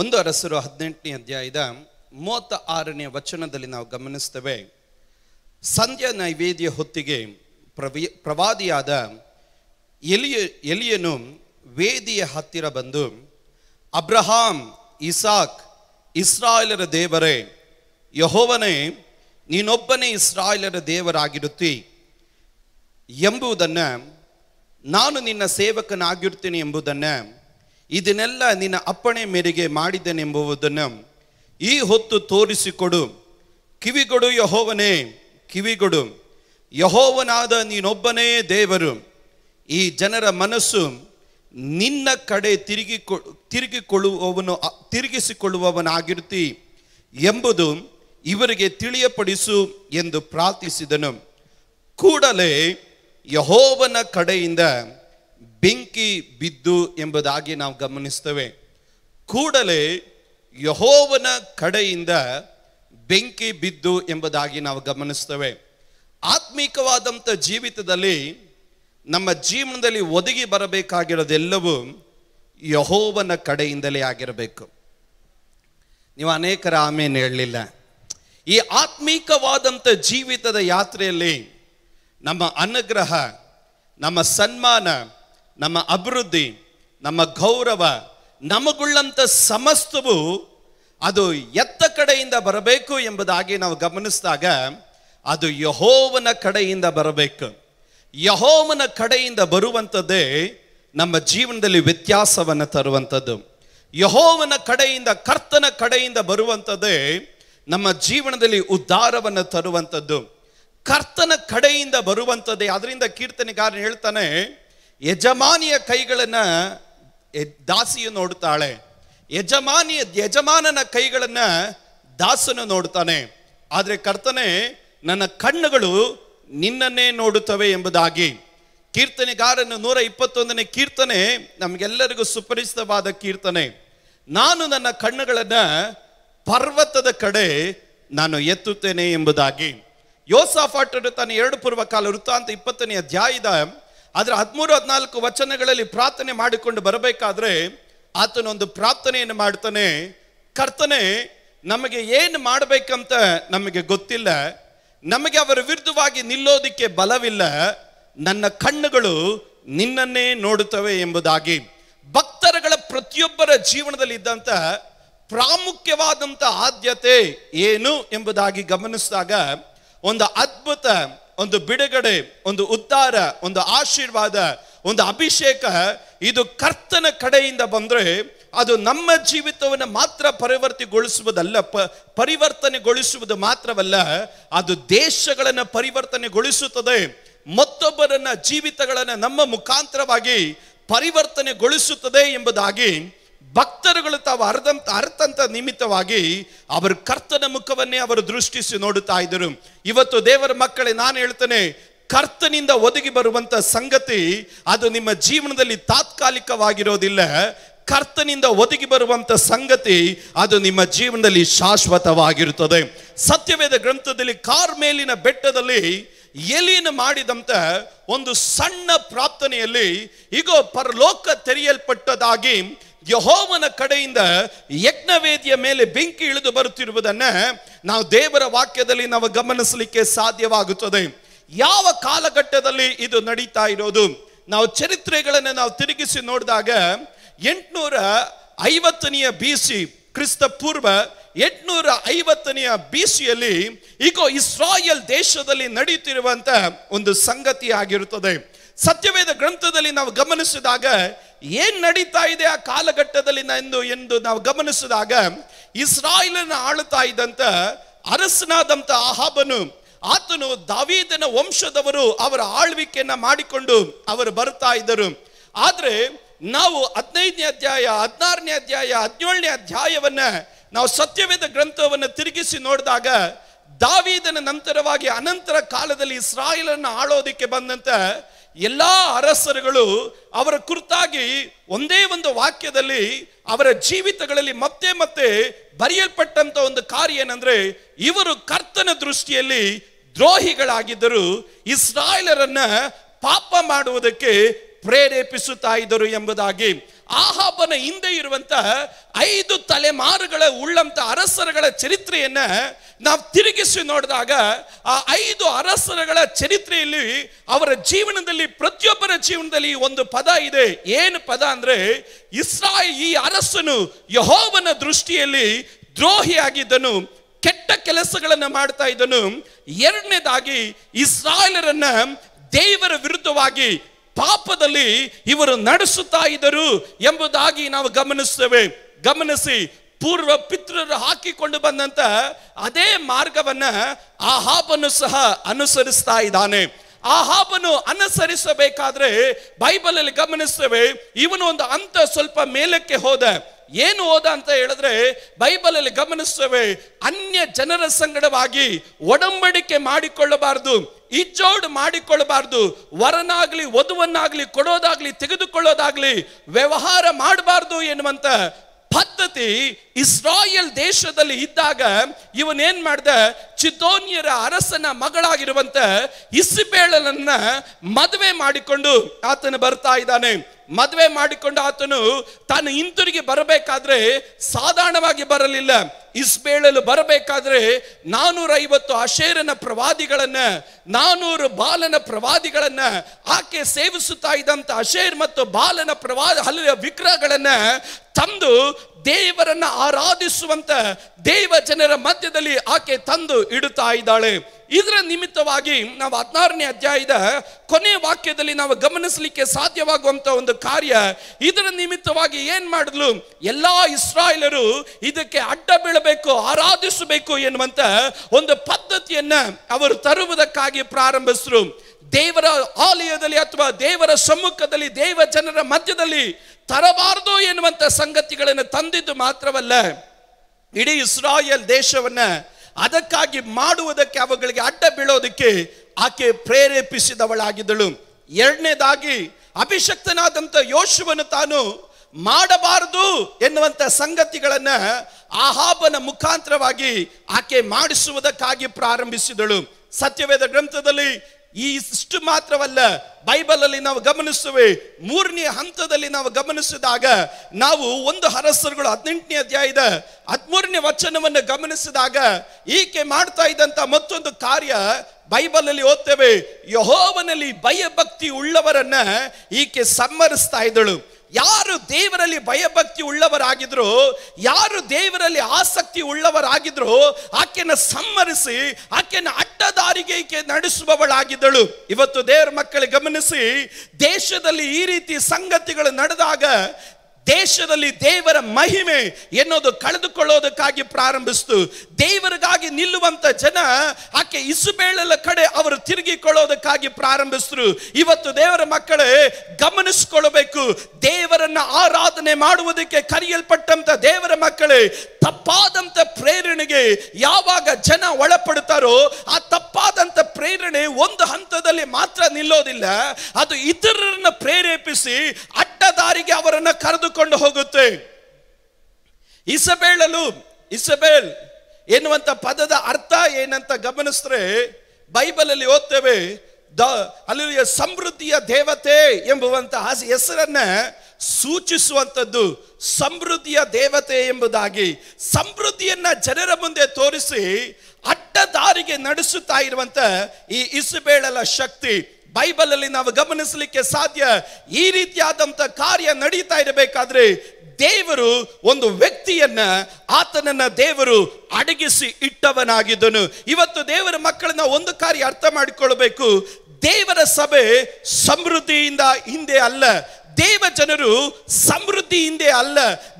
ಒಂದು ಅರಸರು ಹದಿನೆಂಟನೇ ಅಧ್ಯಾಯದ ಮೂವತ್ತ ಆರನೇ ವಚನದಲ್ಲಿ ನಾವು ಗಮನಿಸ್ತೇವೆ ಸಂಧ್ಯಾ ನೈವೇದ್ಯ ಹೊತ್ತಿಗೆ ಪ್ರವಿ ಪ್ರವಾದಿಯಾದ ಎಲಿಯ ಎಲಿಯನು ವೇದಿಯ ಹತ್ತಿರ ಬಂದು ಅಬ್ರಹಾಂ ಇಸಾಕ್ ಇಸ್ರಾಯೇಲರ ದೇವರೇ ಯಹೋವನೇ ನೀನೊಬ್ಬನೇ ಇಸ್ರಾಯೇಲರ ದೇವರಾಗಿರುತ್ತಿ ಎಂಬುದನ್ನು ನಾನು ನಿನ್ನ ಸೇವಕನಾಗಿರ್ತೀನಿ ಎಂಬುದನ್ನು ಇದನ್ನೆಲ್ಲ ನಿನ್ನ ಅಪ್ಪಣೆ ಮೇರೆಗೆ ಮಾಡಿದ್ದೇನೆಂಬುವುದನ್ನು ಈ ಹೊತ್ತು ತೋರಿಸಿಕೊಡು ಕಿವಿಗೊಡು ಯಹೋವನೇ ಕಿವಿಗೊಡು ಯಹೋವನಾದ ನೀನೊಬ್ಬನೇ ದೇವರು ಈ ಜನರ ಮನಸ್ಸು ನಿನ್ನ ಕಡೆ ತಿರುಗಿ ತಿರುಗಿಕೊಳ್ಳುವವನು ತಿರುಗಿಸಿಕೊಳ್ಳುವವನಾಗಿರುತ್ತಿ ಎಂಬುದು ಇವರಿಗೆ ತಿಳಿಯಪಡಿಸು ಎಂದು ಪ್ರಾರ್ಥಿಸಿದನು ಕೂಡಲೇ ಯಹೋವನ ಕಡೆಯಿಂದ ಬೆಂಕಿ ಬಿದ್ದು ಎಂಬುದಾಗಿ ನಾವು ಗಮನಿಸ್ತೇವೆ ಕೂಡಲೇ ಯಹೋವನ ಕಡೆಯಿಂದ ಬೆಂಕಿ ಬಿದ್ದು ಎಂಬುದಾಗಿ ನಾವು ಗಮನಿಸ್ತೇವೆ ಆತ್ಮೀಕವಾದಂಥ ಜೀವಿತದಲ್ಲಿ ನಮ್ಮ ಜೀವನದಲ್ಲಿ ಒದಗಿ ಬರಬೇಕಾಗಿರೋದೆಲ್ಲವೂ ಯಹೋವನ ಕಡೆಯಿಂದಲೇ ಆಗಿರಬೇಕು ನೀವು ಅನೇಕರ ಆಮೇಲೆ ಹೇಳಲಿಲ್ಲ ಈ ಆತ್ಮೀಕವಾದಂಥ ಜೀವಿತದ ಯಾತ್ರೆಯಲ್ಲಿ ನಮ್ಮ ಅನುಗ್ರಹ ನಮ್ಮ ಸನ್ಮಾನ ನಮ್ಮ ಅಭಿವೃದ್ಧಿ ನಮ್ಮ ಗೌರವ ನಮಗುಳ್ಳಂಥ ಸಮಸ್ತವು ಅದು ಎತ್ತ ಕಡೆಯಿಂದ ಬರಬೇಕು ಎಂಬುದಾಗಿ ನಾವು ಗಮನಿಸಿದಾಗ ಅದು ಯಹೋವನ ಕಡೆಯಿಂದ ಬರಬೇಕು ಯಹೋವನ ಕಡೆಯಿಂದ ಬರುವಂಥದ್ದೇ ನಮ್ಮ ಜೀವನದಲ್ಲಿ ವ್ಯತ್ಯಾಸವನ್ನು ತರುವಂಥದ್ದು ಯಹೋವನ ಕಡೆಯಿಂದ ಕರ್ತನ ಕಡೆಯಿಂದ ಬರುವಂಥದ್ದೇ ನಮ್ಮ ಜೀವನದಲ್ಲಿ ಉದ್ಧಾರವನ್ನು ತರುವಂಥದ್ದು ಕರ್ತನ ಕಡೆಯಿಂದ ಬರುವಂಥದ್ದೇ ಅದರಿಂದ ಕೀರ್ತನೆಗಾರನು ಹೇಳ್ತಾನೆ ಯಜಮಾನಿಯ ಕೈಗಳನ್ನ ದಾಸಿಯು ನೋಡುತ್ತಾಳೆ ಯಜಮಾನಿಯ ಯಜಮಾನನ ಕೈಗಳನ್ನ ದಾಸನು ನೋಡುತ್ತಾನೆ ಆದರೆ ಕರ್ತನೆ ನನ್ನ ಕಣ್ಣುಗಳು ನಿನ್ನನ್ನೇ ನೋಡುತ್ತವೆ ಎಂಬುದಾಗಿ ಕೀರ್ತನೆಗಾರನ ನೂರ ಇಪ್ಪತ್ತೊಂದನೇ ಕೀರ್ತನೆ ನಮಗೆಲ್ಲರಿಗೂ ಸುಪರಿಚಿತವಾದ ಕೀರ್ತನೆ ನಾನು ನನ್ನ ಕಣ್ಣುಗಳನ್ನ ಪರ್ವತದ ಕಡೆ ನಾನು ಎತ್ತುತ್ತೇನೆ ಎಂಬುದಾಗಿ ಯೋಸಾಫಾಟನು ತಾನು ಎರಡು ಪೂರ್ವಕಾಲ ವೃತ್ತಾಂತ ಇಪ್ಪತ್ತನೇ ಅಧ್ಯಾಯದ ಆದರೆ ಹದಿಮೂರು ಹದಿನಾಲ್ಕು ವಚನಗಳಲ್ಲಿ ಪ್ರಾರ್ಥನೆ ಮಾಡಿಕೊಂಡು ಬರಬೇಕಾದ್ರೆ ಆತನೊಂದು ಪ್ರಾರ್ಥನೆಯನ್ನು ಮಾಡ್ತಾನೆ ಕರ್ತನೆ ನಮಗೆ ಏನು ಮಾಡಬೇಕಂತ ನಮಗೆ ಗೊತ್ತಿಲ್ಲ ನಮಗೆ ಅವರ ವಿರುದ್ಧವಾಗಿ ನಿಲ್ಲೋದಿಕ್ಕೆ ಬಲವಿಲ್ಲ ನನ್ನ ಕಣ್ಣುಗಳು ನಿನ್ನನ್ನೇ ನೋಡುತ್ತವೆ ಎಂಬುದಾಗಿ ಭಕ್ತರುಗಳ ಪ್ರತಿಯೊಬ್ಬರ ಜೀವನದಲ್ಲಿ ಇದ್ದಂತ ಪ್ರಾಮುಖ್ಯವಾದಂಥ ಆದ್ಯತೆ ಏನು ಎಂಬುದಾಗಿ ಗಮನಿಸಿದಾಗ ಒಂದು ಅದ್ಭುತ ಒಂದು ಬಿಡುಗಡೆ ಒಂದು ಉದ್ಧಾರ ಒಂದು ಆಶೀರ್ವಾದ ಒಂದು ಅಭಿಷೇಕ ಇದು ಕರ್ತನ ಕಡೆಯಿಂದ ಬಂದರೆ ಅದು ನಮ್ಮ ಜೀವಿತವನ್ನು ಮಾತ್ರ ಪರಿವರ್ತಿಗೊಳಿಸುವುದಲ್ಲ ಪ ಪರಿವರ್ತನೆಗೊಳಿಸುವುದು ಮಾತ್ರವಲ್ಲ ಅದು ದೇಶಗಳನ್ನು ಪರಿವರ್ತನೆಗೊಳಿಸುತ್ತದೆ ಮತ್ತೊಬ್ಬರನ್ನ ಜೀವಿತಗಳನ್ನು ನಮ್ಮ ಮುಖಾಂತರವಾಗಿ ಪರಿವರ್ತನೆಗೊಳಿಸುತ್ತದೆ ಎಂಬುದಾಗಿ ಭಕ್ತರುಗಳು ತಾವು ಅರ್ಧಂತ ಅರ್ಥಂತ ನಿಮಿತ್ತವಾಗಿ ಅವರು ಕರ್ತನ ಮುಖವನ್ನೇ ಅವರು ದೃಷ್ಟಿಸಿ ನೋಡುತ್ತಾ ಇದ್ದರು ಇವತ್ತು ದೇವರ ಮಕ್ಕಳೇ ನಾನು ಹೇಳ್ತೇನೆ ಕರ್ತನಿಂದ ಒದಗಿ ಬರುವಂಥ ಸಂಗತಿ ಅದು ನಿಮ್ಮ ಜೀವನದಲ್ಲಿ ತಾತ್ಕಾಲಿಕವಾಗಿರೋದಿಲ್ಲ ಕರ್ತನಿಂದ ಒದಗಿ ಬರುವಂಥ ಸಂಗತಿ ಅದು ನಿಮ್ಮ ಜೀವನದಲ್ಲಿ ಶಾಶ್ವತವಾಗಿರುತ್ತದೆ ಸತ್ಯವೇದ ಗ್ರಂಥದಲ್ಲಿ ಕಾರ್ ಮೇಲಿನ ಬೆಟ್ಟದಲ್ಲಿ ಎಲೀನು ಮಾಡಿದಂತ ಒಂದು ಸಣ್ಣ ಪ್ರಾರ್ಥನೆಯಲ್ಲಿ ಈಗ ಪರಲೋಕ ತೆರೆಯಲ್ಪಟ್ಟದಾಗಿ ಯಹೋವನ ಕಡೆಯಿಂದ ಯಜ್ಞವೇದಿಯ ಮೇಲೆ ಬೆಂಕಿ ಇಳಿದು ಬರುತ್ತಿರುವುದನ್ನ ನಾವು ದೇವರ ವಾಕ್ಯದಲ್ಲಿ ನಾವು ಗಮನಿಸಲಿಕ್ಕೆ ಸಾಧ್ಯವಾಗುತ್ತದೆ ಯಾವ ಕಾಲಘಟ್ಟದಲ್ಲಿ ಇದು ನಡೀತಾ ಇರೋದು ನಾವು ಚರಿತ್ರೆಗಳನ್ನು ನಾವು ತಿರುಗಿಸಿ ನೋಡಿದಾಗ ಎಂಟುನೂರ ಐವತ್ತನೆಯ ಬಿ ಸಿ ಕ್ರಿಸ್ತ ಪೂರ್ವ ಎಂಟುನೂರ ಐವತ್ತನೆಯ ಬಿಸಿಯಲ್ಲಿ ಈಗ ಇಸ್ರಾಯಲ್ ದೇಶದಲ್ಲಿ ನಡೆಯುತ್ತಿರುವಂತ ಒಂದು ಸಂಗತಿ ಆಗಿರುತ್ತದೆ ಸತ್ಯವೇದ ಗ್ರಂಥದಲ್ಲಿ ನಾವು ಗಮನಿಸಿದಾಗ ಏನ್ ನಡೀತಾ ಇದೆ ಆ ಕಾಲಘಟ್ಟದಲ್ಲಿ ಎಂದು ಎಂದು ನಾವು ಗಮನಿಸಿದಾಗ ಇಸ್ರಾಯೇಲನ್ನು ಆಳುತ್ತಾ ಇದ್ದಂತ ಅರಸನಾದಂಥ ಆಹಾಬನು ಆತನು ದಾವೀದನ ವಂಶದವರು ಅವರ ಆಳ್ವಿಕೆಯನ್ನ ಮಾಡಿಕೊಂಡು ಅವರು ಬರ್ತಾ ಇದ್ದರು ಆದರೆ ನಾವು ಹದಿನೈದನೇ ಅಧ್ಯಾಯ ಹದಿನಾರನೇ ಅಧ್ಯಾಯ ಹದಿನೇಳನೇ ಅಧ್ಯಾಯವನ್ನ ನಾವು ಸತ್ಯವೇದ ಗ್ರಂಥವನ್ನು ತಿರುಗಿಸಿ ನೋಡಿದಾಗ ದಾವೀದನ ನಂತರವಾಗಿ ಅನಂತರ ಕಾಲದಲ್ಲಿ ಇಸ್ರಾಯೇಲನ್ನು ಆಳೋದಿಕ್ಕೆ ಬಂದಂತ ಎಲ್ಲ ಅರಸರುಗಳು ಅವರ ಕುರಿತಾಗಿ ಒಂದೇ ಒಂದು ವಾಕ್ಯದಲ್ಲಿ ಅವರ ಜೀವಿತಗಳಲ್ಲಿ ಮತ್ತೆ ಮತ್ತೆ ಬರೆಯಲ್ಪಟ್ಟಂತ ಒಂದು ಕಾರ್ಯ ಏನಂದ್ರೆ ಇವರು ಕರ್ತನ ದೃಷ್ಟಿಯಲ್ಲಿ ದ್ರೋಹಿಗಳಾಗಿದ್ದರು ಇಸ್ರಾಯೇಲರನ್ನ ಪಾಪ ಮಾಡುವುದಕ್ಕೆ ಪ್ರೇರೇಪಿಸುತ್ತಾ ಇದ್ದರು ಎಂಬುದಾಗಿ ಆಹಾಬನ ಹಿಂದೆ ಇರುವಂತಹ ಐದು ತಲೆಮಾರುಗಳ ಉಳ್ಳಂತ ಅರಸರಗಳ ಚರಿತ್ರೆಯನ್ನ ನಾವು ತಿರುಗಿಸಿ ನೋಡಿದಾಗ ಆ ಐದು ಅರಸರಗಳ ಚರಿತ್ರೆಯಲ್ಲಿ ಅವರ ಜೀವನದಲ್ಲಿ ಪ್ರತಿಯೊಬ್ಬರ ಜೀವನದಲ್ಲಿ ಒಂದು ಪದ ಇದೆ ಏನು ಪದ ಅಂದ್ರೆ ಇಸ್ರಾಯ್ ಈ ಅರಸನು ಯಹೋವನ ದೃಷ್ಟಿಯಲ್ಲಿ ದ್ರೋಹಿಯಾಗಿದ್ದನು ಕೆಟ್ಟ ಕೆಲಸಗಳನ್ನು ಮಾಡ್ತಾ ಇದ್ದನು ಎರಡನೇದಾಗಿ ಇಸ್ರಾಯ್ಲರನ್ನ ದೇವರ ವಿರುದ್ಧವಾಗಿ ಪಾಪದಲ್ಲಿ ಇವರು ನಡೆಸುತ್ತಾ ಇದ್ದರು ಎಂಬುದಾಗಿ ನಾವು ಗಮನಿಸ್ತೇವೆ ಗಮನಿಸಿ ಪೂರ್ವ ಪಿತೃರು ಹಾಕಿಕೊಂಡು ಬಂದಂತ ಅದೇ ಮಾರ್ಗವನ್ನ ಆ ಹಾಬನ್ನು ಸಹ ಅನುಸರಿಸ್ತಾ ಇದ್ದಾನೆ ಆ ಹಾಬನ್ನು ಅನುಸರಿಸಬೇಕಾದ್ರೆ ಬೈಬಲ್ ಅಲ್ಲಿ ಗಮನಿಸ್ತೇವೆ ಇವನು ಒಂದು ಅಂತ ಸ್ವಲ್ಪ ಮೇಲಕ್ಕೆ ಹೋದ ಏನು ಹೋದ ಅಂತ ಹೇಳಿದ್ರೆ ಬೈಬಲ್ ಅಲ್ಲಿ ಗಮನಿಸ್ತೇವೆ ಅನ್ಯ ಜನರ ಸಂಗಡವಾಗಿ ಒಡಂಬಡಿಕೆ ಮಾಡಿಕೊಳ್ಳಬಾರದು ಇಚ್ಚೋಡ್ ಮಾಡಿಕೊಳ್ಳಬಾರ್ದು ವರನಾಗ್ಲಿ ವಧುವನ್ನಾಗ್ಲಿ ಕೊಡೋದಾಗ್ಲಿ ತೆಗೆದುಕೊಳ್ಳೋದಾಗ್ಲಿ ವ್ಯವಹಾರ ಮಾಡಬಾರ್ದು ಎನ್ನುವಂತ ಪದ್ಧತಿ ಇಸ್ರಾಯೇಲ್ ದೇಶದಲ್ಲಿ ಇದ್ದಾಗ ಇವನೇನ್ ಮಾಡ್ದ ಚಿದೋನಿಯರ ಅರಸನ ಮಗಳಾಗಿರುವಂತ ಇಸಿಬೇಳನನ್ನ ಮದುವೆ ಮಾಡಿಕೊಂಡು ಆತನ ಬರ್ತಾ ಇದ್ದಾನೆ ಮದುವೆ ಮಾಡಿಕೊಂಡ ಆತನು ತಾನು ಹಿಂತಿರುಗಿ ಬರಬೇಕಾದ್ರೆ ಸಾಧಾರಣವಾಗಿ ಬರಲಿಲ್ಲ ಇಸ್ಬೇಳಲು ಬರಬೇಕಾದ್ರೆ ನಾನೂರ ಐವತ್ತು ಅಶೇರನ ಪ್ರವಾದಿಗಳನ್ನ ನಾನೂರು ಬಾಲನ ಪ್ರವಾದಿಗಳನ್ನ ಆಕೆ ಸೇವಿಸುತ್ತಾ ಇದ್ದಂತ ಅಶೇರ್ ಮತ್ತು ಬಾಲನ ಪ್ರವಾದ ಹಲ್ಲಿಯ ವಿಗ್ರಹಗಳನ್ನ ತಂದು ದೇವರನ್ನ ಆರಾಧಿಸುವಂತ ದೇವ ಜನರ ಮಧ್ಯದಲ್ಲಿ ಆಕೆ ತಂದು ಇಡುತ್ತಾ ಇದ್ದಾಳೆ ಇದರ ನಿಮಿತ್ತವಾಗಿ ನಾವು ಹದಿನಾರನೇ ಅಧ್ಯಾಯದ ಕೊನೆ ವಾಕ್ಯದಲ್ಲಿ ನಾವು ಗಮನಿಸಲಿಕ್ಕೆ ಸಾಧ್ಯವಾಗುವಂತ ಒಂದು ಕಾರ್ಯ ಇದರ ನಿಮಿತ್ತವಾಗಿ ಏನ್ ಮಾಡಿದ್ಲು ಎಲ್ಲಾ ಇಸ್ರಾಯೇಲರು ಇದಕ್ಕೆ ಅಡ್ಡ ಬೀಳಬೇಕು ಆರಾಧಿಸಬೇಕು ಎನ್ನುವಂತ ಒಂದು ಪದ್ಧತಿಯನ್ನ ಅವರು ತರುವುದಕ್ಕಾಗಿ ಪ್ರಾರಂಭಿಸಿದ್ರು ದೇವರ ಆಲಯದಲ್ಲಿ ಅಥವಾ ದೇವರ ಸಮ್ಮುಖದಲ್ಲಿ ದೇವ ಜನರ ಮಧ್ಯದಲ್ಲಿ ತರಬಾರದು ಎನ್ನುವಂತ ಸಂಗತಿಗಳನ್ನು ತಂದಿದ್ದು ಮಾತ್ರವಲ್ಲ ಇಡೀ ಇಸ್ರಾಯಲ್ ದೇಶವನ್ನ ಅದಕ್ಕಾಗಿ ಮಾಡುವುದಕ್ಕೆ ಅವುಗಳಿಗೆ ಅಡ್ಡ ಬೀಳೋದಕ್ಕೆ ಆಕೆ ಪ್ರೇರೇಪಿಸಿದವಳಾಗಿದ್ದಳು ಎರಡನೇದಾಗಿ ಅಭಿಷಕ್ತನಾದಂಥ ಯೋಶುವನ್ನು ತಾನು ಮಾಡಬಾರದು ಎನ್ನುವಂಥ ಸಂಗತಿಗಳನ್ನ ಆಹಾಬನ ಮುಖಾಂತರವಾಗಿ ಆಕೆ ಮಾಡಿಸುವುದಕ್ಕಾಗಿ ಪ್ರಾರಂಭಿಸಿದಳು ಸತ್ಯವೇದ ಗ್ರಂಥದಲ್ಲಿ ಈ ಇಷ್ಟು ಮಾತ್ರವಲ್ಲ ಬೈಬಲಲ್ಲಿ ನಾವು ಗಮನಿಸುವೆ ಮೂರನೇ ಹಂತದಲ್ಲಿ ನಾವು ಗಮನಿಸಿದಾಗ ನಾವು ಒಂದು ಹರಸರುಗಳು ಹದಿನೆಂಟನೇ ಅಧ್ಯಾಯದ ಹದಿಮೂರನೇ ವಚನವನ್ನು ಗಮನಿಸಿದಾಗ ಈಕೆ ಮಾಡ್ತಾ ಇದ್ದಂತ ಮತ್ತೊಂದು ಕಾರ್ಯ ಬೈಬಲಲ್ಲಿ ಓದ್ತೇವೆ ಯಹೋವನಲ್ಲಿ ಭಯಭಕ್ತಿ ಉಳ್ಳವರನ್ನ ಈಕೆ ಸಮ್ಮರಿಸ್ತಾ ಇದ್ದಳು ಯಾರು ದೇವರಲ್ಲಿ ಭಯಭಕ್ತಿ ಉಳ್ಳವರಾಗಿದ್ರು ಯಾರು ದೇವರಲ್ಲಿ ಆಸಕ್ತಿ ಉಳ್ಳವರಾಗಿದ್ರು ಆಕೆನ ಸಮ್ಮರಿಸಿ ಆಕೆನ ಅಡ್ಡದಾರಿಗೆ ನಡೆಸುವವಳಾಗಿದ್ದಳು ಇವತ್ತು ದೇವರ ಮಕ್ಕಳಿಗೆ ಗಮನಿಸಿ ದೇಶದಲ್ಲಿ ಈ ರೀತಿ ಸಂಗತಿಗಳು ನಡೆದಾಗ ದೇಶದಲ್ಲಿ ದೇವರ ಮಹಿಮೆ ಎನ್ನುವುದು ಕಳೆದುಕೊಳ್ಳೋದಕ್ಕಾಗಿ ಪ್ರಾರಂಭಿಸ್ತು ದೇವರಿಗಾಗಿ ನಿಲ್ಲುವಂತ ಜನ ಆಕೆ ಇಸುಬೇಳೆಲ್ಲ ಕಡೆ ಅವರು ತಿರುಗಿಕೊಳ್ಳೋದಕ್ಕಾಗಿ ಪ್ರಾರಂಭಿಸಿದ್ರು ಇವತ್ತು ದೇವರ ಮಕ್ಕಳೇ ಗಮನಿಸಿಕೊಳ್ಳಬೇಕು ದೇವರನ್ನ ಆರಾಧನೆ ಮಾಡುವುದಕ್ಕೆ ಕರೆಯಲ್ಪಟ್ಟಂತ ದೇವರ ಮಕ್ಕಳೇ ತಪ್ಪಾದಂತ ಪ್ರೇರಣೆಗೆ ಯಾವಾಗ ಜನ ಒಳಪಡುತ್ತಾರೋ ಆ ತಪ್ಪಾದಂತ ಪ್ರೇರಣೆ ಒಂದು ಹಂತದಲ್ಲಿ ಮಾತ್ರ ನಿಲ್ಲೋದಿಲ್ಲ ಅದು ಇತರರನ್ನ ಪ್ರೇರೇಪಿಸಿ ಅಡ್ಡದಾರಿಗೆ ಅವರನ್ನು ಕರೆದು ಕೊಂಡು ಹೋಗುತ್ತೆ ಇಸಬೇಳಲು ಇಸಬೇಲ್ ಎನ್ನುವಂತ ಪದದ ಅರ್ಥ ಏನಂತ ಗಮನಿಸಿದ್ರೆ ಬೈಬಲ್ ಅಲ್ಲಿ ಓದ್ತೇವೆ ದ ಸಮೃದ್ಧಿಯ ದೇವತೆ ಎಂಬುವಂತ ಹೆಸರನ್ನ ಸೂಚಿಸುವಂತದ್ದು ಸಮೃದ್ಧಿಯ ದೇವತೆ ಎಂಬುದಾಗಿ ಸಮೃದ್ಧಿಯನ್ನ ಜನರ ಮುಂದೆ ತೋರಿಸಿ ಅಡ್ಡ ದಾರಿಗೆ ನಡೆಸುತ್ತಾ ಇರುವಂತ ಈ ಇಸುಬೇಳಲ ಶಕ್ತಿ ಬೈಬಲಲ್ಲಿ ನಾವು ಗಮನಿಸಲಿಕ್ಕೆ ಸಾಧ್ಯ ಈ ರೀತಿಯಾದಂಥ ಕಾರ್ಯ ನಡೀತಾ ಇರಬೇಕಾದ್ರೆ ದೇವರು ಒಂದು ವ್ಯಕ್ತಿಯನ್ನ ಆತನನ್ನ ದೇವರು ಅಡಗಿಸಿ ಇಟ್ಟವನಾಗಿದ್ದನು ಇವತ್ತು ದೇವರ ಮಕ್ಕಳನ್ನ ಒಂದು ಕಾರ್ಯ ಅರ್ಥ ಮಾಡಿಕೊಳ್ಬೇಕು ದೇವರ ಸಭೆ ಸಮೃದ್ಧಿಯಿಂದ ಹಿಂದೆ ಅಲ್ಲ ದೇವ ಜನರು ಸಮೃದ್ಧಿ ಹಿಂದೆ ಅಲ್ಲ